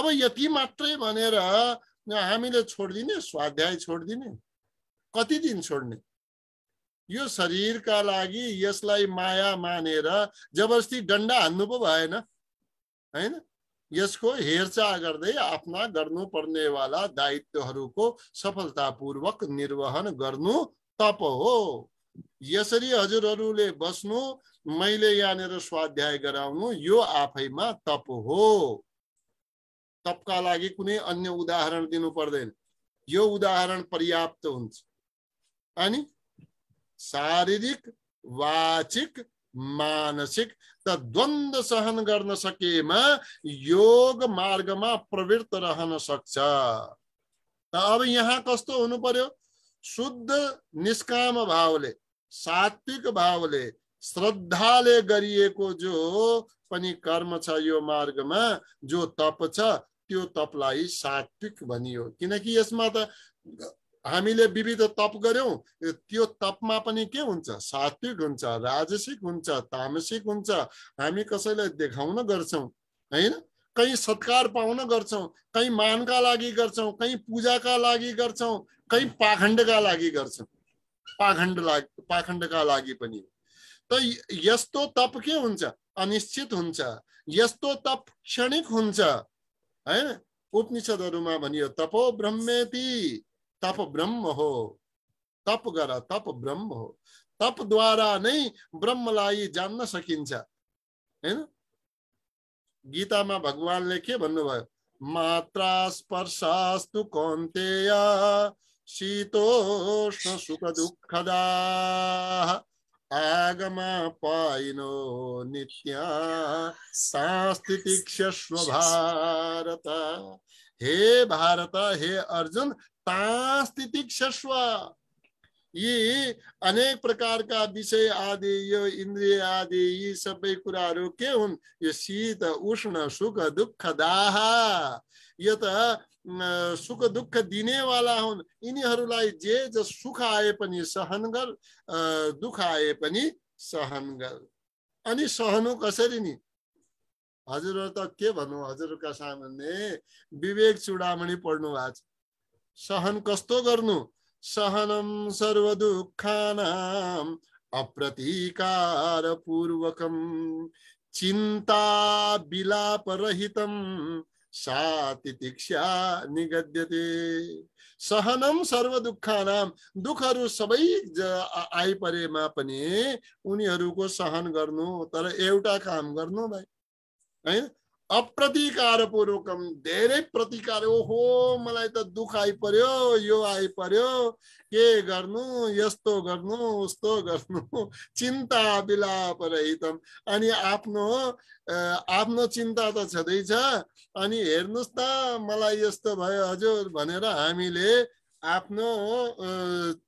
अब यति मात्रै भनेर हामीले छोडिदिने स्वाध्याय छोडिदिने कति दिन छोड्ने यो शरीरका लागि यसलाई माया मानेर जबरजस्ती डन्डा हान्नु पो भएन होइन यसको हेरचाह गर्दै आफ्ना गर्नुपर्नेवाला दायित्वहरूको सफलतापूर्वक निर्वहन गर्नु तप हो यसरी हजुरहरूले बस्नु मैले यहाँनिर स्वाध्याय गराउनु यो आफैमा तप हो तपका लागि कुनै अन्य उदाहरण दिनु पर्दैन यो उदाहरण पर्याप्त हुन्छ अनि शारीरिक वाचिक मानसिक त द्वन्द सहन गर्न सकेमा योग मार्गमा प्रवृत्त रहन सक्छ त अब यहाँ कस्तो हुनु पर्यो शुद्ध निष्काम भावले सात्विक भावले श्रद्धाले गरिएको जो पनि कर्म छ यो मार्गमा जो तप छ त्यो तपलाई सात्विक भनियो किनकि यसमा त हामीले विविध तप गऱ्यौँ त्यो तपमा पनि के हुन्छ सात्विक हुन्छ राजसिक हुन्छ तामसिक हुन्छ हामी कसैलाई देखाउन गर्छौँ होइन कहीँ सत्कार पाउन गर्छौँ कहीँ मानका लागि गर्छौँ कहीँ पूजाका लागि गर्छौँ कहीँ पाखण्डका लागि गर्छौँ पाखण्ड लागि पाखण्डका लागि पनि त यस्तो तप के हुन्छ अनिश्चित हुन्छ यस्तो तप क्षणिक हुन्छ होइन उपनिषद्हरूमा भनियो तपो ब्रह्मेति तप ब्रह्म हो तप गर तप ब्रह्म हो तपद्वारा नै ब्रह्मलाई जान्न सकिन्छ होइन गीता में भगवान ने के भन्न मात्रा स्पर्शास्तु कौन्तेय शीतोष्ण सुख दुःखदा आगम पाइनो नित्या भारत हे भारत हे अर्जुन तांस्थितिक्षस्व यी अनेक का विषय आदि यो इंद्रिय आदि ये सब कुरा के हुन् ये शीत उष्ण सुख दुख दाह ये तो सुख दुख दिने वाला हुन् इनी जे जो सुख आए पनि सहन कर दुख आए पनि सहन कर अनि सहनु कसरी नि हजुरहरू त के भनौँ हजुरका सामान्य विवेक चुडामणि पढ्नु भएको छ सहन कस्तो गर्नु सहनम सर्व अप्रतीकार सर्वदुःखानाम् चिंता बिलाप सा सातिक्षा निगद्यते सहनम सर्व सर्वदुःखानाम दुःखहरू सबै आइपरेमा पनि उनीहरूको सहन गर्नु तर एउटा काम कर अप्रतिकारपूर्वकम धेरै प्रतिकार ओहो मलाई त दुःख आइपऱ्यो यो आइपऱ्यो के गर्नु यस्तो गर्नु उस्तो गर्नु चिन्ता बिलाप रहितम अनि आफ्नो आफ्नो चिन्ता त छँदैछ अनि हेर्नुहोस् त मलाई यस्तो भयो हजुर भनेर हामीले आफ्नो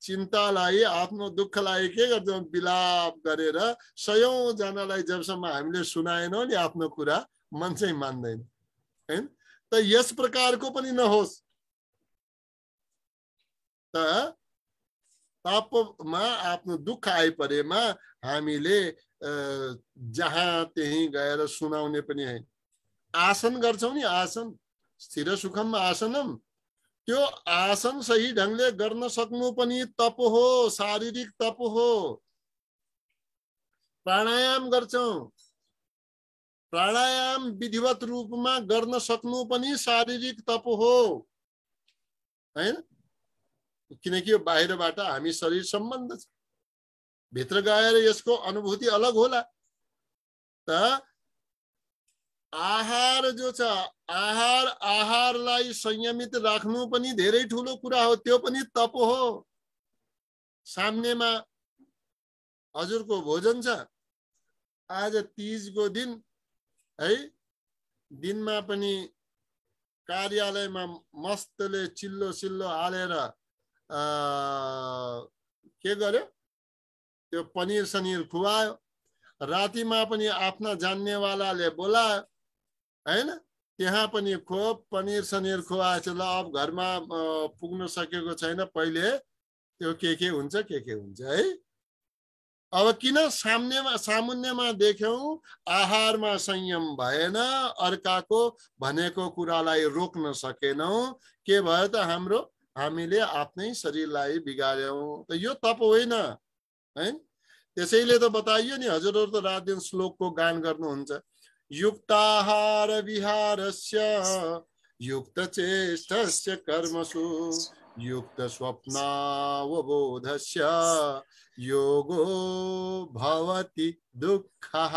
चिन्तालाई आफ्नो दुःखलाई के गर्छौँ बिलाप गरेर सयौँजनालाई जबसम्म हामीले सुनाएनौँ नि आफ्नो कुरा मन चाहिँ मान्दैन होइन त यस प्रकारको पनि नहोस् त तापमा आफ्नो दुःख आइपरेमा हामीले जहाँ त्यहीँ गएर सुनाउने पनि होइन आसन गर्छौँ नि आसन स्थिर सुखम आसनम त्यो आसन सही ढङ्गले गर्न सक्नु पनि तप हो शारीरिक तप हो प्राणायाम गर्छौँ प्राणायाम विधिवत रूपमा गर्न सक्नु पनि शारीरिक तप हो होइन किनकि यो बाहिरबाट हामी शरीर सम्बन्ध छ भित्र गएर यसको अनुभूति अलग होला त आहार जो छ आहार आहारलाई संयमित राख्नु पनि धेरै ठुलो कुरा हो त्यो पनि तप हो सामनेमा हजुरको भोजन छ आज तिजको दिन है दिनमा पनि कार्यालयमा मस्तले चिल्लो सिल्लो हालेर के गर्यो त्यो पनिर सनिर खुवायो रातिमा पनि आफ्ना जान्नेवालाले बोलायो होइन त्यहाँ पनि खोप पनिर सनिर खुवाएछ ल अब घरमा पुग्न सकेको छैन पहिले त्यो के के हुन्छ के के हुन्छ है अब किन साम्यमा सामुन्यमा देख्यौ आहारमा संयम भएन अर्काको भनेको कुरालाई रोक्न सकेनौ के भयो त हाम्रो हामीले आफ्नै शरीरलाई बिगार्यौँ त यो तप होइन है त्यसैले त बताइयो नि हजुरहरू त रात दिन श्लोकको गान गर्नुहुन्छ युक्ताहार विहारस्य युक्त चेष्टस्य कर्मसु युक्त युक्तस्वप्नावबोधस्य योगो भवति दुःखः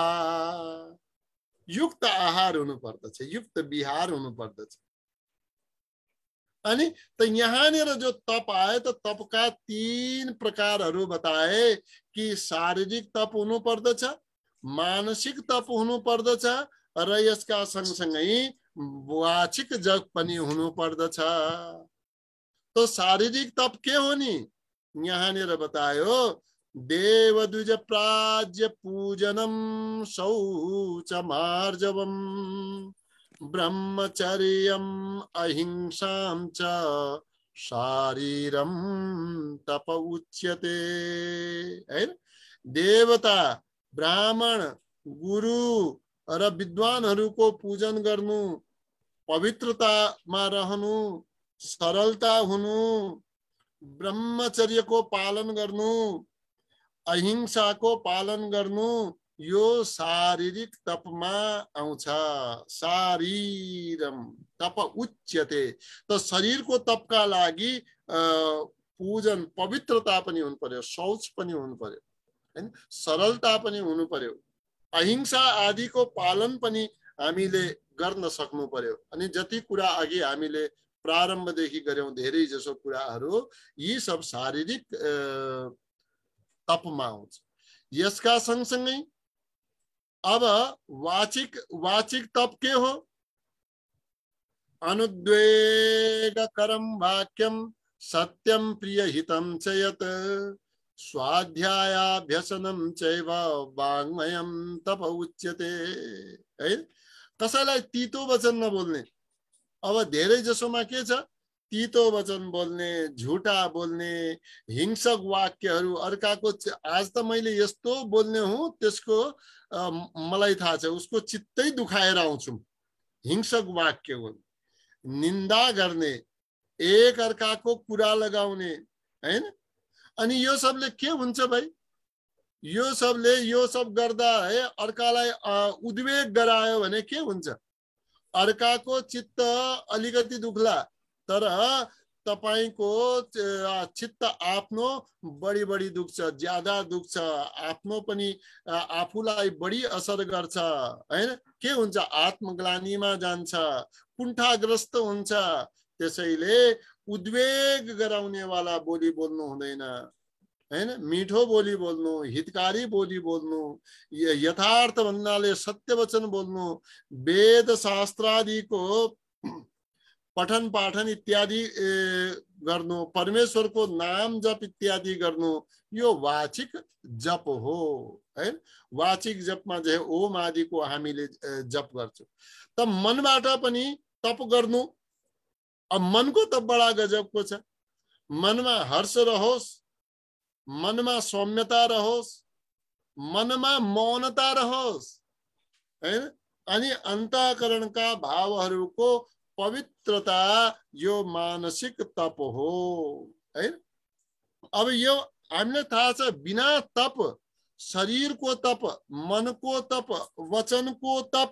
युक्त आहार हुनुपर्दछ युक्त विहार हुनुपर्दछ अनि त यहाँनिर जो तप आयो त तपका तीन प्रकारहरू बताए कि शारीरिक तप हुनु पर्दछ मानसिक तप हुनु पर्दछ र यसका सँगसँगै वाचिक जग पनि हुनु पर्दछ तो शारीरिक तप के होनी यहाँ ने बतायो देव द्विज प्राज्य पूजनम शौच मार्जव ब्रह्मचर्य अहिंसा च शारीरम तप उच्यते है देवता ब्राह्मण गुरु और विद्वान को पूजन पवित्रता में रहनु सरलता हुनु ब्रह्मचर्यको पालन गर्नु अहिंसाको पालन गर्नु यो शारीरिक तपमा आउँछ शारीरम तप उच्यते त शरीरको तपका लागि पूजन पवित्रता पनि हुनु पर्यो शौच पनि हुनु पर्यो होइन सरलता पनि हुनु पर्यो अहिंसा आदिको पालन पनि हामीले गर्न सक्नु पर्यो अनि जति कुरा अघि हामीले प्रारम्भदेखि गऱ्यौँ धेरै जसो कुराहरू यी सब शारीरिक तपमा आउँछ यसका सँगसँगै अब वाचिक वाचिक तप के हो अनुद्वेगकरम वाक्यम सत्यम प्रिय हितम च यत स्वाध्यायाभ्यसनम चैव वाङ्मयम तप उच्यते है कसैलाई तितो वचन नबोल्ने अब धेरै जसोमा के छ तितो वचन बोल्ने झुटा बोल्ने हिंसक वाक्यहरू अर्काको आज त मैले यस्तो बोल्ने हुँ त्यसको मलाई थाहा छ उसको चित्तै दुखाएर आउँछु हिंसक वाक्य हो निन्दा गर्ने एक अर्काको कुरा लगाउने होइन अनि यो सबले के हुन्छ भाइ यो सबले यो सब गर्दा है अर्कालाई उद्वेग गरायो भने के हुन्छ अर्का को चित्त अलिकति दुखला तर तपाईँको चित्त आपनो बड़ी बड़ी दुख ज्यादा दुख आपनो पनि आफूलाई बड़ी असर गर्छ होइन के हुन्छ आत्मग्लानी में जान्छ कुंठाग्रस्त हुन्छ त्यसैले उद्वेग गराउने वाला बोली बोल्नु हुँदैन है ना मीठो बोली बोलनो हितकारी बोली बोलनो यथार्थ ले सत्य वचन बोलनो वेद को पठन पाठन इत्यादि परमेश्वर को नाम जप इत्यादि करनो यो वाचिक जप हो है वाचिक जो है ओम को हमी जप कर मन मनबाट पनि तप गर्नु अब को तप बडा को मन में हर्ष रहोस् मन में सौम्यता रहोस मन रहोस मौनता अनि अंतकरण का भाव को पवित्रता यो मानसिक तप हो अब यो हमने था बिना तप शरीर को तप मन को तप वचन को तप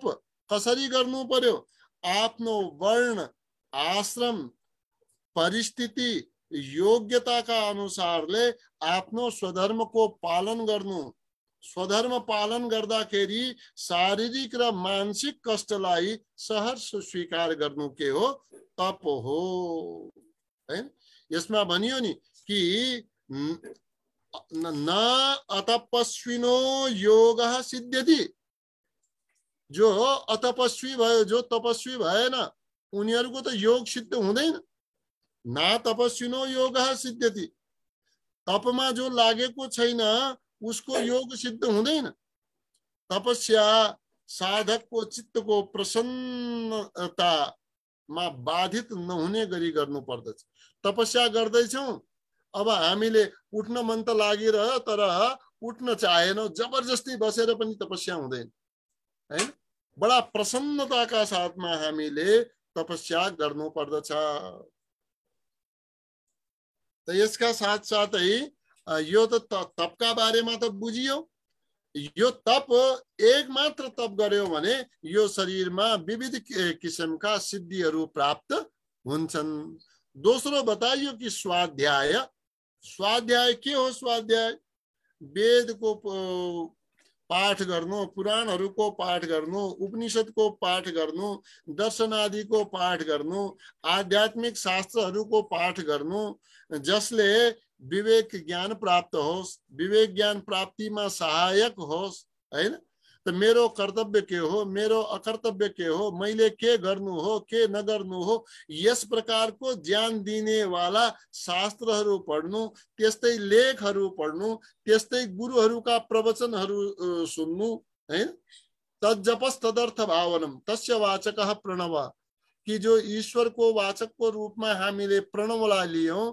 कसरी करो आप वर्ण आश्रम परिस्थिति योग्यता का ले आपनो स्वधर्म को पालन गर्नु स्वधर्म पालन गर्दाखेरि शारीरिक र मानसिक कष्टलाई सहर्ष स्वीकार गर्नु के हो तप हो यसमा भनियो नि कि न अतपस्विनो योग सिद्ध्यति जो अतपस्वी भयो जो तपस्वी भएन उनीहरूको त योग सिद्ध हुँदैन ना तपस्विनो योग सिद्ध्यति तपमा जो लागेको छैन उसको योग सिद्ध हुँदैन तपस्या साधकको चित्तको प्रसन्नतामा बाधित नहुने गरी गर्नु पर्दछ तपस्या गर्दैछौँ अब हामीले उठ्न मन त लागिरह तर उठ्न चाहेनौ जबरजस्ती बसेर पनि तपस्या हुँदैन होइन बडा प्रसन्नताका साथमा हामीले तपस्या गर्नु पर्दछ तो इसका साथ ही यो तो का बारे में तो बुझियो यो तप एक मात्र तप गयो भने यो में विविध का सिद्धि प्राप्त हुन्छन् दोस्रो बताइयो कि स्वाध्याय स्वाध्याय के हो स्वाध्याय वेद को पाठ गर्नु पुराणहरूको पाठ गर्नु को पाठ गर्नु दर्शन आदिको पाठ गर्नु आध्यात्मिक शास्त्रहरूको पाठ गर्नु जसले विवेक ज्ञान प्राप्त होस् विवेक ज्ञान प्राप्तिमा सहायक होस् होइन तो मेरो कर्तव्य के हो मेरो अकर्तव्य के हो मैले के गर्नु हो के नगर्नु हो यस प्रकारको ज्ञान दिने वाला शास्त्रहरू पढ्नु त्यस्तै लेखहरू पढ्नु त्यस्तै गुरुहरूका प्रवचनहरू सुन्नु है तजपस तदर्थ भावनम तस्य वाचक प्रणव कि जो ईश्वर को वाचक को रूप में हामीले प्रणवला लियौँ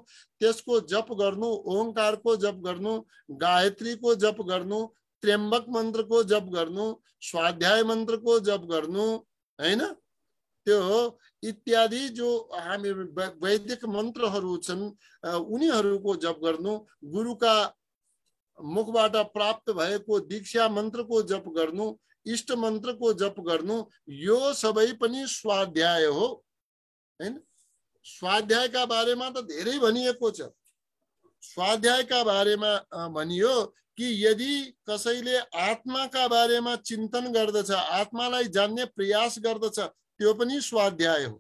त्यसको जप गर्नु ओंकार को जप गर्नु गायत्री को जप गर्नु त्र्यंबक मंत्र को जप गर्नु स्वाध्याय मंत्र को जप गर्नु होइन त्यो इत्यादि जो हामी वैदिक मन्त्रहरू छन् उनीहरूको जप गर्नु गुरुका मुखबाट प्राप्त भएको दीक्षा मन्त्रको जप गर्नु इष्ट मन्त्रको जप गर्नु यो सबै पनि स्वाध्याय हो होइन स्वाध्यायका बारेमा त धेरै भनिएको छ स्वाध्यायका बारेमा भनियो कि यदि कसैले आत्माका बारेमा चिन्तन गर्दछ आत्मालाई जान्ने प्रयास गर्दछ त्यो पनि स्वाध्याय हो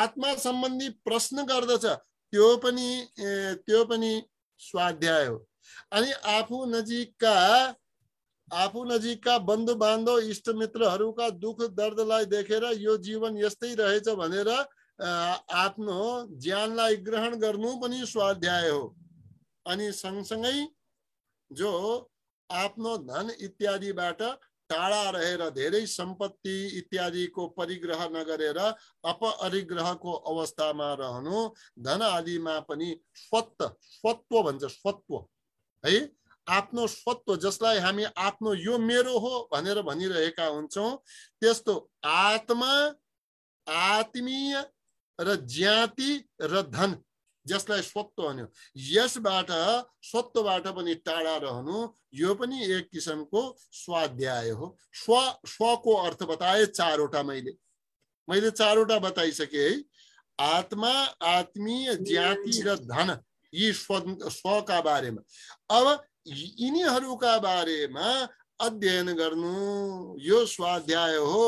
आत्मा सम्बन्धी प्रश्न गर्दछ त्यो पनि त्यो पनि स्वाध्याय हो अनि आफू नजिकका आफू नजिकका बन्धु बान्धव इष्टमित्रहरूका दुःख दर्दलाई देखेर यो जीवन यस्तै रहेछ भनेर आफ्नो ज्यानलाई ग्रहण गर्नु पनि स्वाध्याय हो अनि सँगसँगै जो आफ्नो धन इत्यादिबाट टाढा रहेर धेरै सम्पत्ति इत्यादिको परिग्रह नगरेर अपरिग्रहको अवस्थामा रहनु धन आदिमा पनि स्वत्व स्वत्व भन्छ स्वत्व है आफ्नो स्वत्व जसलाई हामी आफ्नो यो मेरो हो भनेर भनिरहेका हुन्छौँ त्यस्तो आत्मा आत्मीय र ज्ञाति र धन जसलाई स्वत्व भन्यो यसबाट स्वत्वबाट पनि टाढा रहनु यो पनि एक किसिमको स्वाध्याय हो स्व स्वको अर्थ बताए चारवटा मैले मैले चारवटा बताइसकेँ है आत्मा आत्मीय जाति र धन यी स्व स्वका बारेमा अब यिनीहरूका बारेमा अध्ययन गर्नु यो स्वाध्याय हो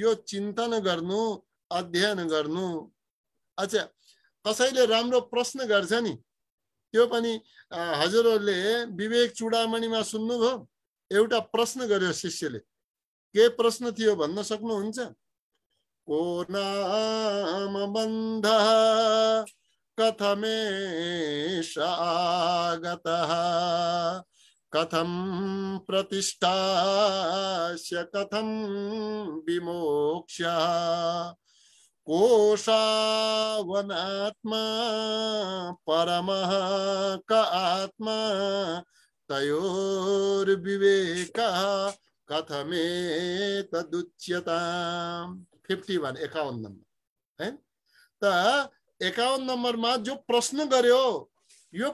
यो चिन्तन गर्नु अध्ययन गर्नु अच्छा कसैले राम्रो प्रश्न गर्छ नि त्यो पनि हजुरहरूले विवेक चुडामणिमा सुन्नुभयो एउटा प्रश्न गर्यो शिष्यले के प्रश्न थियो भन्न सक्नुहुन्छ को नाम बन्ध कथमे आगतः कथम प्रतिष्ठा कथम विमोक्ष कोशावनात्मा परम क आत्मा कथमे तदुच्यता फिफ्टी वन एकावन नंबर है त नंबर में जो प्रश्न गयो यो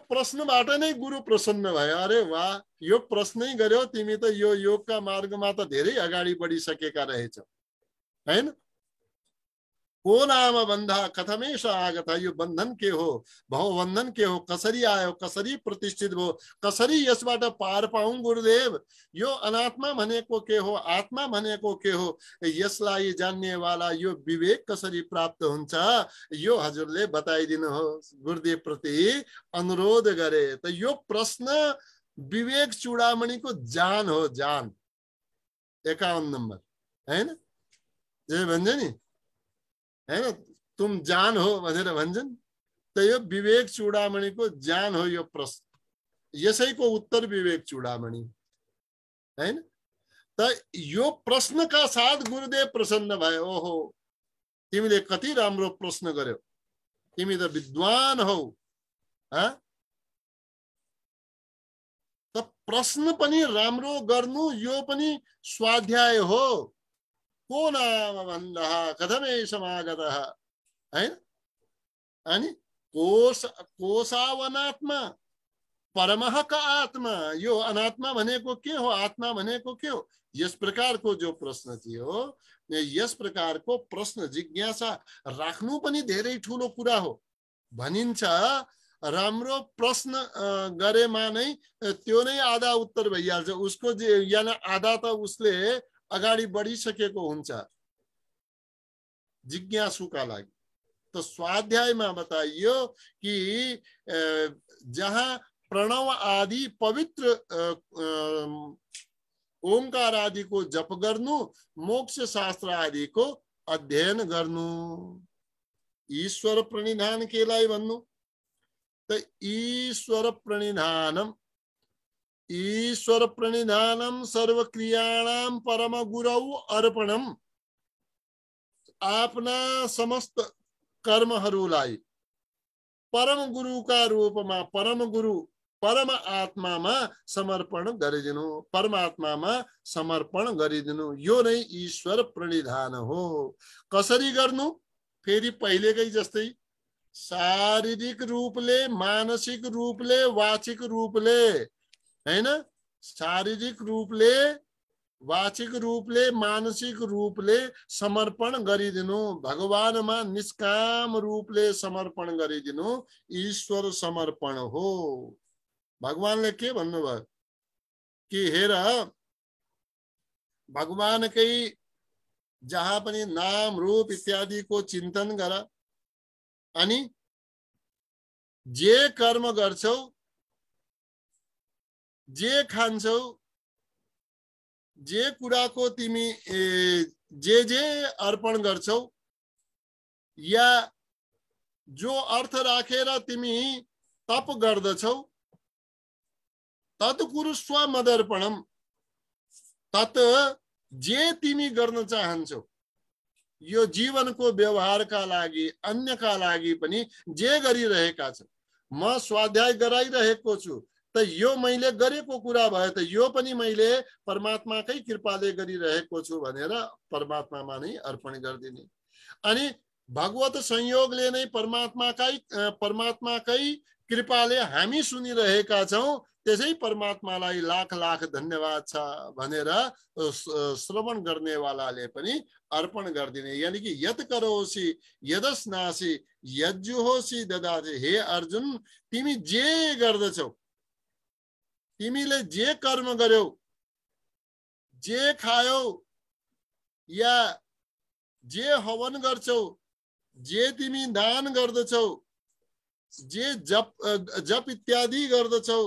बाट नहीं गुरु प्रसन्न भाई अरे वा यो प्रश्न गयो तिमी तो यो योगका मार्गमा तो धे अगड़ी बढ़ी सकता रहे को नाम बंधा कथमेश आगत यु बंधन के हो भव बंधन के हो कसरी आयो कसरी प्रतिष्ठित हो कसरी यसबाट पार पाऊ गुरुदेव यो अनात्मा को के हो आत्मा को के हो इस जानने वाला यो विवेक कसरी प्राप्त हुन्छ यो हजुरले हो गुरुदेव प्रति अनुरोध गरे त यो प्रश्न विवेक को जान हो जान एकाउन्न नम्बर होइन जे भन्छ नि है ना तुम जान हो अधेर भंजन तो यो विवेक चूड़ामणि को जान हो यो प्रश्न को उत्तर विवेक चूड़ामणि ना तो यो का साथ गुरुदेव प्रसन्न भाई ओहो तिमी कति राम्रो प्रश्न गर्यो तिमी तो विद्वान हौ प्रश्न पनि राम्रो गर्नु यो पनि स्वाध्याय हो को नाम मन्दः कथमेशमागतः होइन अनि कोष कोषावनात्मा का आत्मा यो अनात्मा भने को के हो आत्मा भने को के हो प्रकार को जो प्रश्न थियो यस को प्रश्न जिज्ञासा राख्नु पनि धेरै ठूलो कुरा हो भनिन्छ राम्रो प्रश्न गरेमा नै त्यो नै आधा उत्तर भइहाल्छ उसको जे याना आधा त उसले अगाड़ी बढ़ी अगाडि जिज्ञासु का लगी तो स्वाध्याय में बताइए कि जहां प्रणव आदि पवित्र ओंकार आदि को जप गर्नु मोक्ष शास्त्र आदि को अध्ययन गर्नु ईश्वर प्रणिधान केलाई भन्नु त ईश्वर प्रणिधानम ईश्वर प्रणिधानम सर्वक्रियाणाम परम अर्पणम आफ्ना समस्त कर्महरूलाई परम गुरुका रूपमा परम गुरु परम आत्मामा समर्पण गरिदिनु परमात्मामा समर्पण गरिदिनु यो नै ईश्वर प्रणिधान हो कसरी गर्नु फेरि पहिलेकै जस्तै शारीरिक रूपले मानसिक रूपले वाचिक रूपले होइन शारीरिक रूपले वाचिक रूपले मानसिक रूपले समर्पण गरिदिनु भगवानमा निष्काम रूपले समर्पण गरिदिनु ईश्वर समर्पण हो भगवानले के भन्नुभयो कि हेर भगवानकै जहाँ पनि नाम रूप इत्यादिको चिन्तन गर अनि जे कर्म गर्छौ जे खा जे कुरा को तिमी जे जे अर्पण कर जो अर्थ राखे रा तिमी तप गर्दछौ तत्कुरु स्व मदर्पणम तत् जे तिमी गर्न चाहन्छौ यो व्यवहार का लगी अन्न का लगी जे गई छौ म स्वाध्याय कराई छु त यो मैले गरेको कुरा भयो त यो पनि मैले परमात्माकै कृपाले गरिरहेको छु भनेर परमात्मामा नै अर्पण गरिदिने अनि भगवत संयोगले नै परमात्माकै परमात्माकै कृपाले हामी सुनिरहेका छौँ त्यसै परमात्मालाई लाख लाख धन्यवाद छ भनेर श्रवण गर्नेवालाले पनि अर्पण गरिदिने यानि कि यत करोसी यदस्नासी यज्जुहोसी ददासी हे अर्जुन तिमी जे गर्दछौ तिमीले जे कर्म गर्यौ जे खायौ या जे हवन गर्छौ जे तिमी दान गर्दछौ जे जप जप इत्यादि गर्दछौ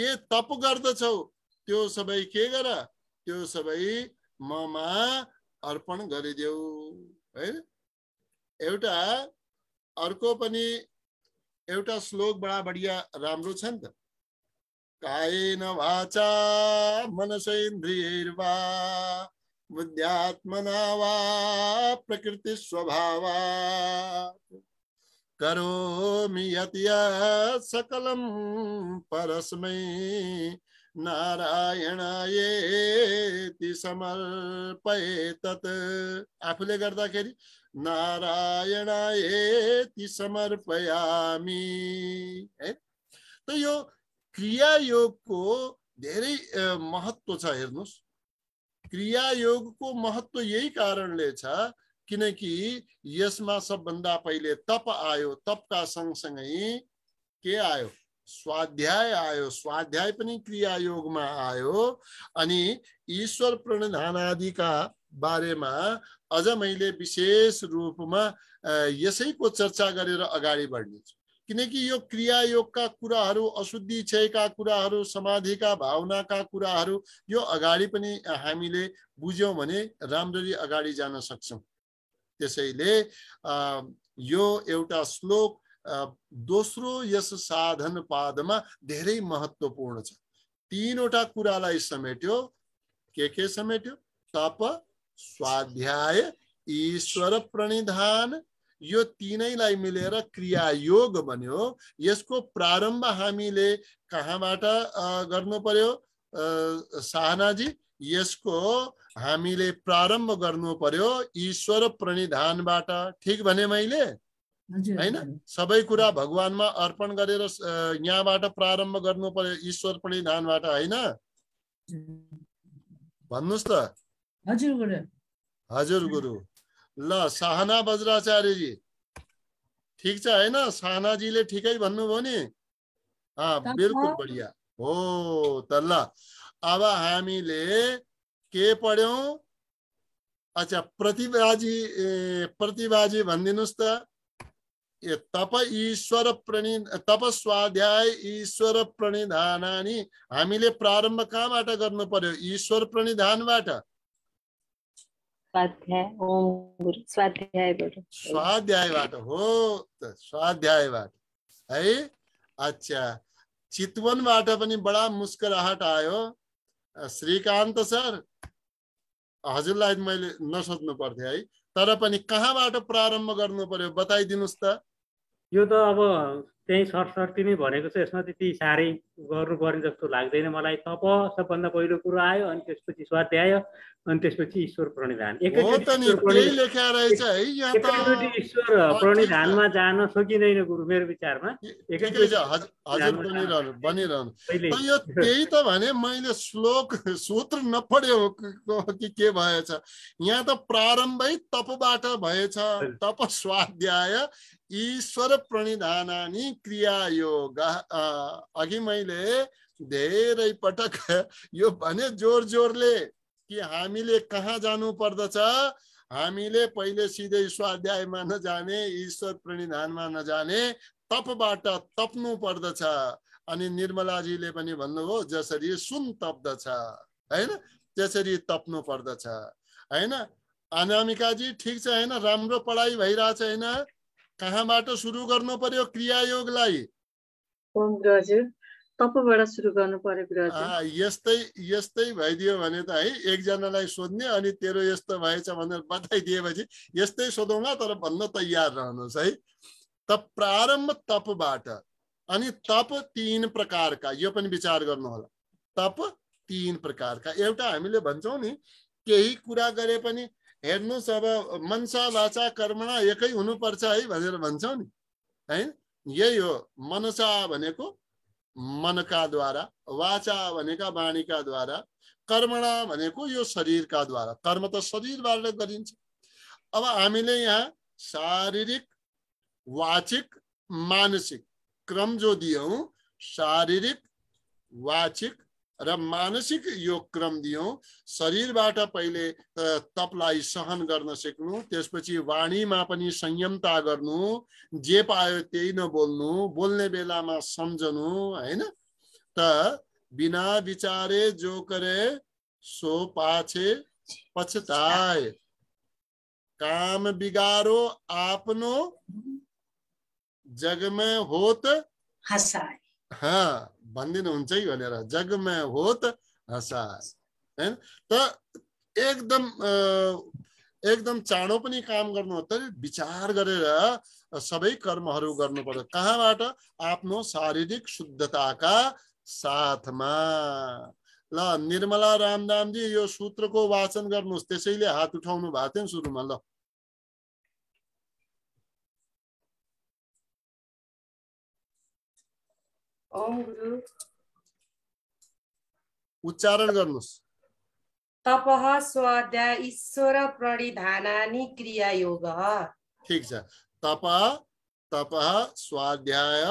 जे तप गर्दछौ त्यो सबै के गर त्यो सबै ममा अर्पण गरिदेऊ है एउटा अर्को पनि एउटा श्लोक बडा बढिया राम्रो छ नि त कायेन वाचा मनसेन्द्रियैर्वा बुद्ध्यात्मना वा प्रकृति स्वभावा करोमि यत् सकलं परस्मै नारायणायेति समर्पये तत् आफूले गर्दाखेरि नारायणायेति समर्पयामी है त तो यो क्रियायोगको धेरै महत्त्व छ हेर्नुहोस् क्रियायोगको महत्त्व यही कारणले छ किनकि यसमा सबभन्दा पहिले तप आयो तपका सँगसँगै के आयो स्वाध्याय आयो स्वाध्याय पनि क्रियायोगमा आयो अनि ईश्वर आदिका बारेमा अझ मैले विशेष रूपमा यसैको चर्चा गरेर अगाडि बढ्नेछु किनकि यो क्रियायोगका कुराहरू अशुद्धि क्षयका कुराहरू समाधिका भावनाका कुराहरू यो अगाडि पनि हामीले बुझ्यौँ भने राम्ररी अगाडि जान सक्छौँ त्यसैले यो एउटा श्लोक दोस्रो यस साधन पादमा धेरै महत्त्वपूर्ण छ तिनवटा कुरालाई समेट्यो के के समेट्यो तप स्वाध्याय ईश्वर प्रणिधान यो तिनैलाई मिलेर क्रियायोग भन्यो यसको प्रारम्भ हामीले कहाँबाट गर्नु पर्यो साहनाजी यसको हामीले प्रारम्भ गर्नु पर्यो ईश्वर प्रणिधानबाट ठिक भने मैले होइन सबै कुरा भगवानमा अर्पण गरेर यहाँबाट प्रारम्भ गर्नु पर्यो ईश्वर प्रणिधानबाट होइन भन्नुहोस् त हजुर गुरु ल साहना बज्राचार्यजी ठिक छ होइन साहनाजीले ठिकै भन्नुभयो नि बिल्कुल बढिया हो त ल अब हामीले के पढ्यौँ अच्छा प्रतिभाजी ए प्रतिभाजी भनिदिनुहोस् त ए तप ईश्वर प्रणि तप स्वाध्याय ईश्वर प्रणिधानी हामीले प्रारम्भ कहाँबाट गर्नु पर्यो ईश्वर प्रणिधानबाट स्वाध्याय ओम गुरु स्वाध्यायबाट स्वाध्यायबाट हो त स्वाध्यायबाट है अच्छा चितवनबाट पनि बडा मुस्कराहट आयो श्रीकान्त सर हजुरलाई मैले नसोध्नु पर्थ्यो है तर पनि कहाँबाट प्रारम्भ गर्नु पर्यो बताइदिनुहोस् त यो त अब त्यही सरसर्ती नै भनेको छ यसमा त्यति साह्रै गर्नुपर्ने जस्तो लाग्दैन मलाई तप सबभन्दा पहिलो कुरो आयो अनि त्यसपछि स्वाध्याय अनि त्यसपछि ईश्वर प्रणिधान एकैचोटि ईश्वर प्रणिधानमा जान सकिँदैन गुरु मेरो विचारमा यो त्यही त भने मैले श्लोक सूत्र नपढ्यो कि के भएछ यहाँ त प्रारम्भै तपबाट भएछ तप स्वाध्याय ईश्वर प्रणिधानी क्रियायोग अघि मैले हामीले धेरै पटक यो भने जोर जोरले कि हामीले कहाँ जानु पर्दछ हामीले पहिले सिधै स्वाध्यायमा नजाने ईश्वर प्रणिधानमा नजाने तपबाट तप्नु पर्दछ अनि निर्मलाजीले पनि भन्नुभयो जसरी सुन तप्दछ होइन त्यसरी तप्नु पर्दछ होइन अनामिकाजी ठिक छ होइन राम्रो पढाइ भइरहेछ होइन कहाँबाट सुरु गर्नु पर्यो क्रियायोगलाई तपबाट सुरु गर्नु पर्ने कुरा यस्तै यस्तै भइदियो भने त है एकजनालाई सोध्ने अनि तेरो यस्तो भएछ भनेर बताइदिएपछि यस्तै सोधौँला तर भन्न तयार रहनुहोस् है त प्रारम्भ तपबाट अनि तप तिन प्रकारका यो पनि विचार गर्नुहोला तप तिन प्रकारका एउटा हामीले भन्छौँ नि केही कुरा गरे पनि हेर्नुहोस् अब मनसा वाचा कर्मणा एकै हुनुपर्छ है भनेर भन्छौँ नि है यही हो मनसा भनेको मन का द्वारा वाचा वाणी का द्वारा कर्मणा को यो का द्वारा कर्म तो शरीर कर अब ने यहाँ शारीरिक वाचिक मानसिक क्रम जो दिए शारीरिक वाचिक रानसिक योग क्रम दियौँ शरीर पैले तपला सहन कर गर्न ते पच्ची वाणी में संयमता गर्नु जे पाए ते न नबोल्नु बोलने बेला में समझन है बिना विचारे जो करे सो पाछे पछताए काम बिगारो आपनो जग में होत हसाए भनिदिनुहुन्छ है भनेर जगमा हो त हसास होइन त एकदम एकदम चाँडो पनि काम गर्नु तर विचार गरेर सबै कर्महरू गर्नु पर्छ कहाँबाट आफ्नो शारीरिक शुद्धताका साथमा ल निर्मला रामदामजी यो सूत्रको वाचन गर्नुहोस् त्यसैले हात उठाउनु भएको थियो नि सुरुमा ल उच्चारण गर्नुहोस् तप स्वाध्याय ईश्वर प्रणिधानानि क्रिया योग ठिक छ तप तप स्वाध्याय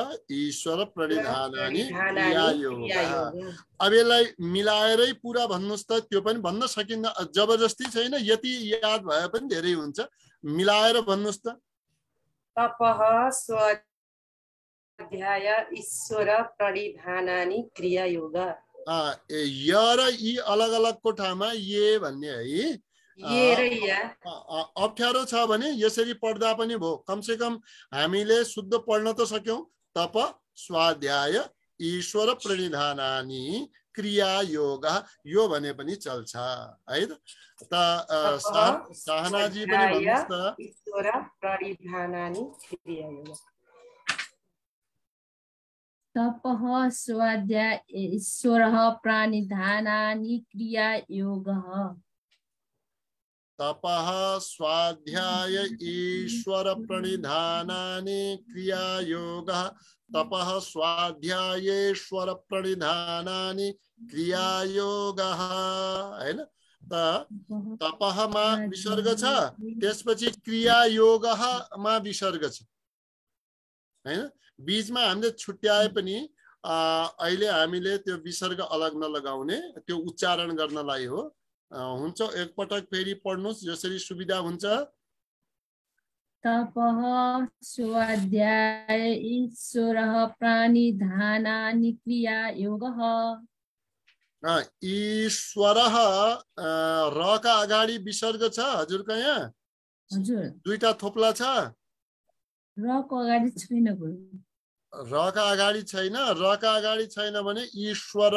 ईश्वर प्रणिधानानि क्रिया योग अब यसलाई मिलाएरै पुरा भन्नुहोस् त त्यो पनि भन्न सकिन्न जबरजस्ती छैन यति याद भए पनि धेरै हुन्छ मिलाएर भन्नुहोस् त तप అధ్యాయ ఈశ్వర ప్రణిధానాని క్రియాయోగ य र यी अलग अलगको ठाउँमा ये भन्ने है अप्ठ्यारो छ भने यसरी पढ्दा पनि भयो कमसेकम हामीले शुद्ध पढ्न त सक्यौँ तप स्वाध्याय ईश्वर प्रणिधानानी क्रिया योग यो भने पनि चल्छ है त साहनाजी पनि भन्नुहोस् त तपः स्वाध्याय स्वरः प्राणिधानानि क्रिया योगः तपः स्वाध्याय ईश्वर प्रणिधानानि क्रियायोगः तपः स्वाध्यायेश्वर प्रणिधानानि क्रियायोगः होइन त तपहमा विसर्ग छ त्यसपछि योगमा विसर्ग छ होइन बिचमा हामीले छुट्याए पनि अहिले हामीले त्यो विसर्ग अलग नलगाउने त्यो उच्चारण गर्नलाई हो हुन्छ एकपटक फेरि पढ्नुहोस् जसरी सुविधा हुन्छ तपः स्वाध्याय प्राणी धाना क्रिया योगः ईश्वर र का अगाडि विसर्ग छ हजुरको यहाँ दुईटा थोप्ला छ र को अगाडि छैन र का अगाडि छैन र का अगाडि छैन भने ईश्वर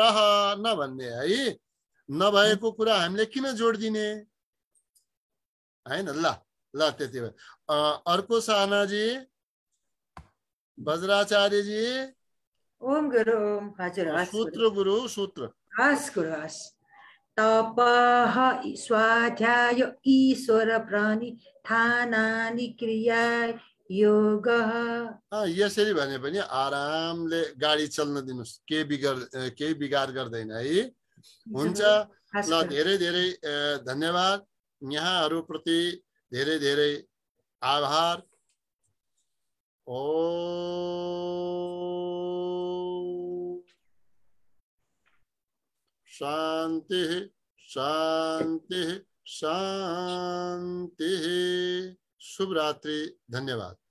नभन्ने है नभएको कुरा हामीले किन दिने होइन ल ल त्यति भए अर्को सानाजी बज्राचार्यजी ओम गुरु ओम हजुर सूत्र गुरु सूत्र हस् गुरु हस् तपः स्वाध्याय ईश्वर प्राणी थानानि क्रिया योग यो यसरी आरामले गाडी चल्न दिनुहोस् केही बिगार केही बिगार गर्दैन है हुन्छ ल धेरै धेरै धन्यवाद यहाँहरूप्रति धेरै धेरै आभार ओ शान्ति शान्ति शान्ति शुभ रात्रि धन्यवाद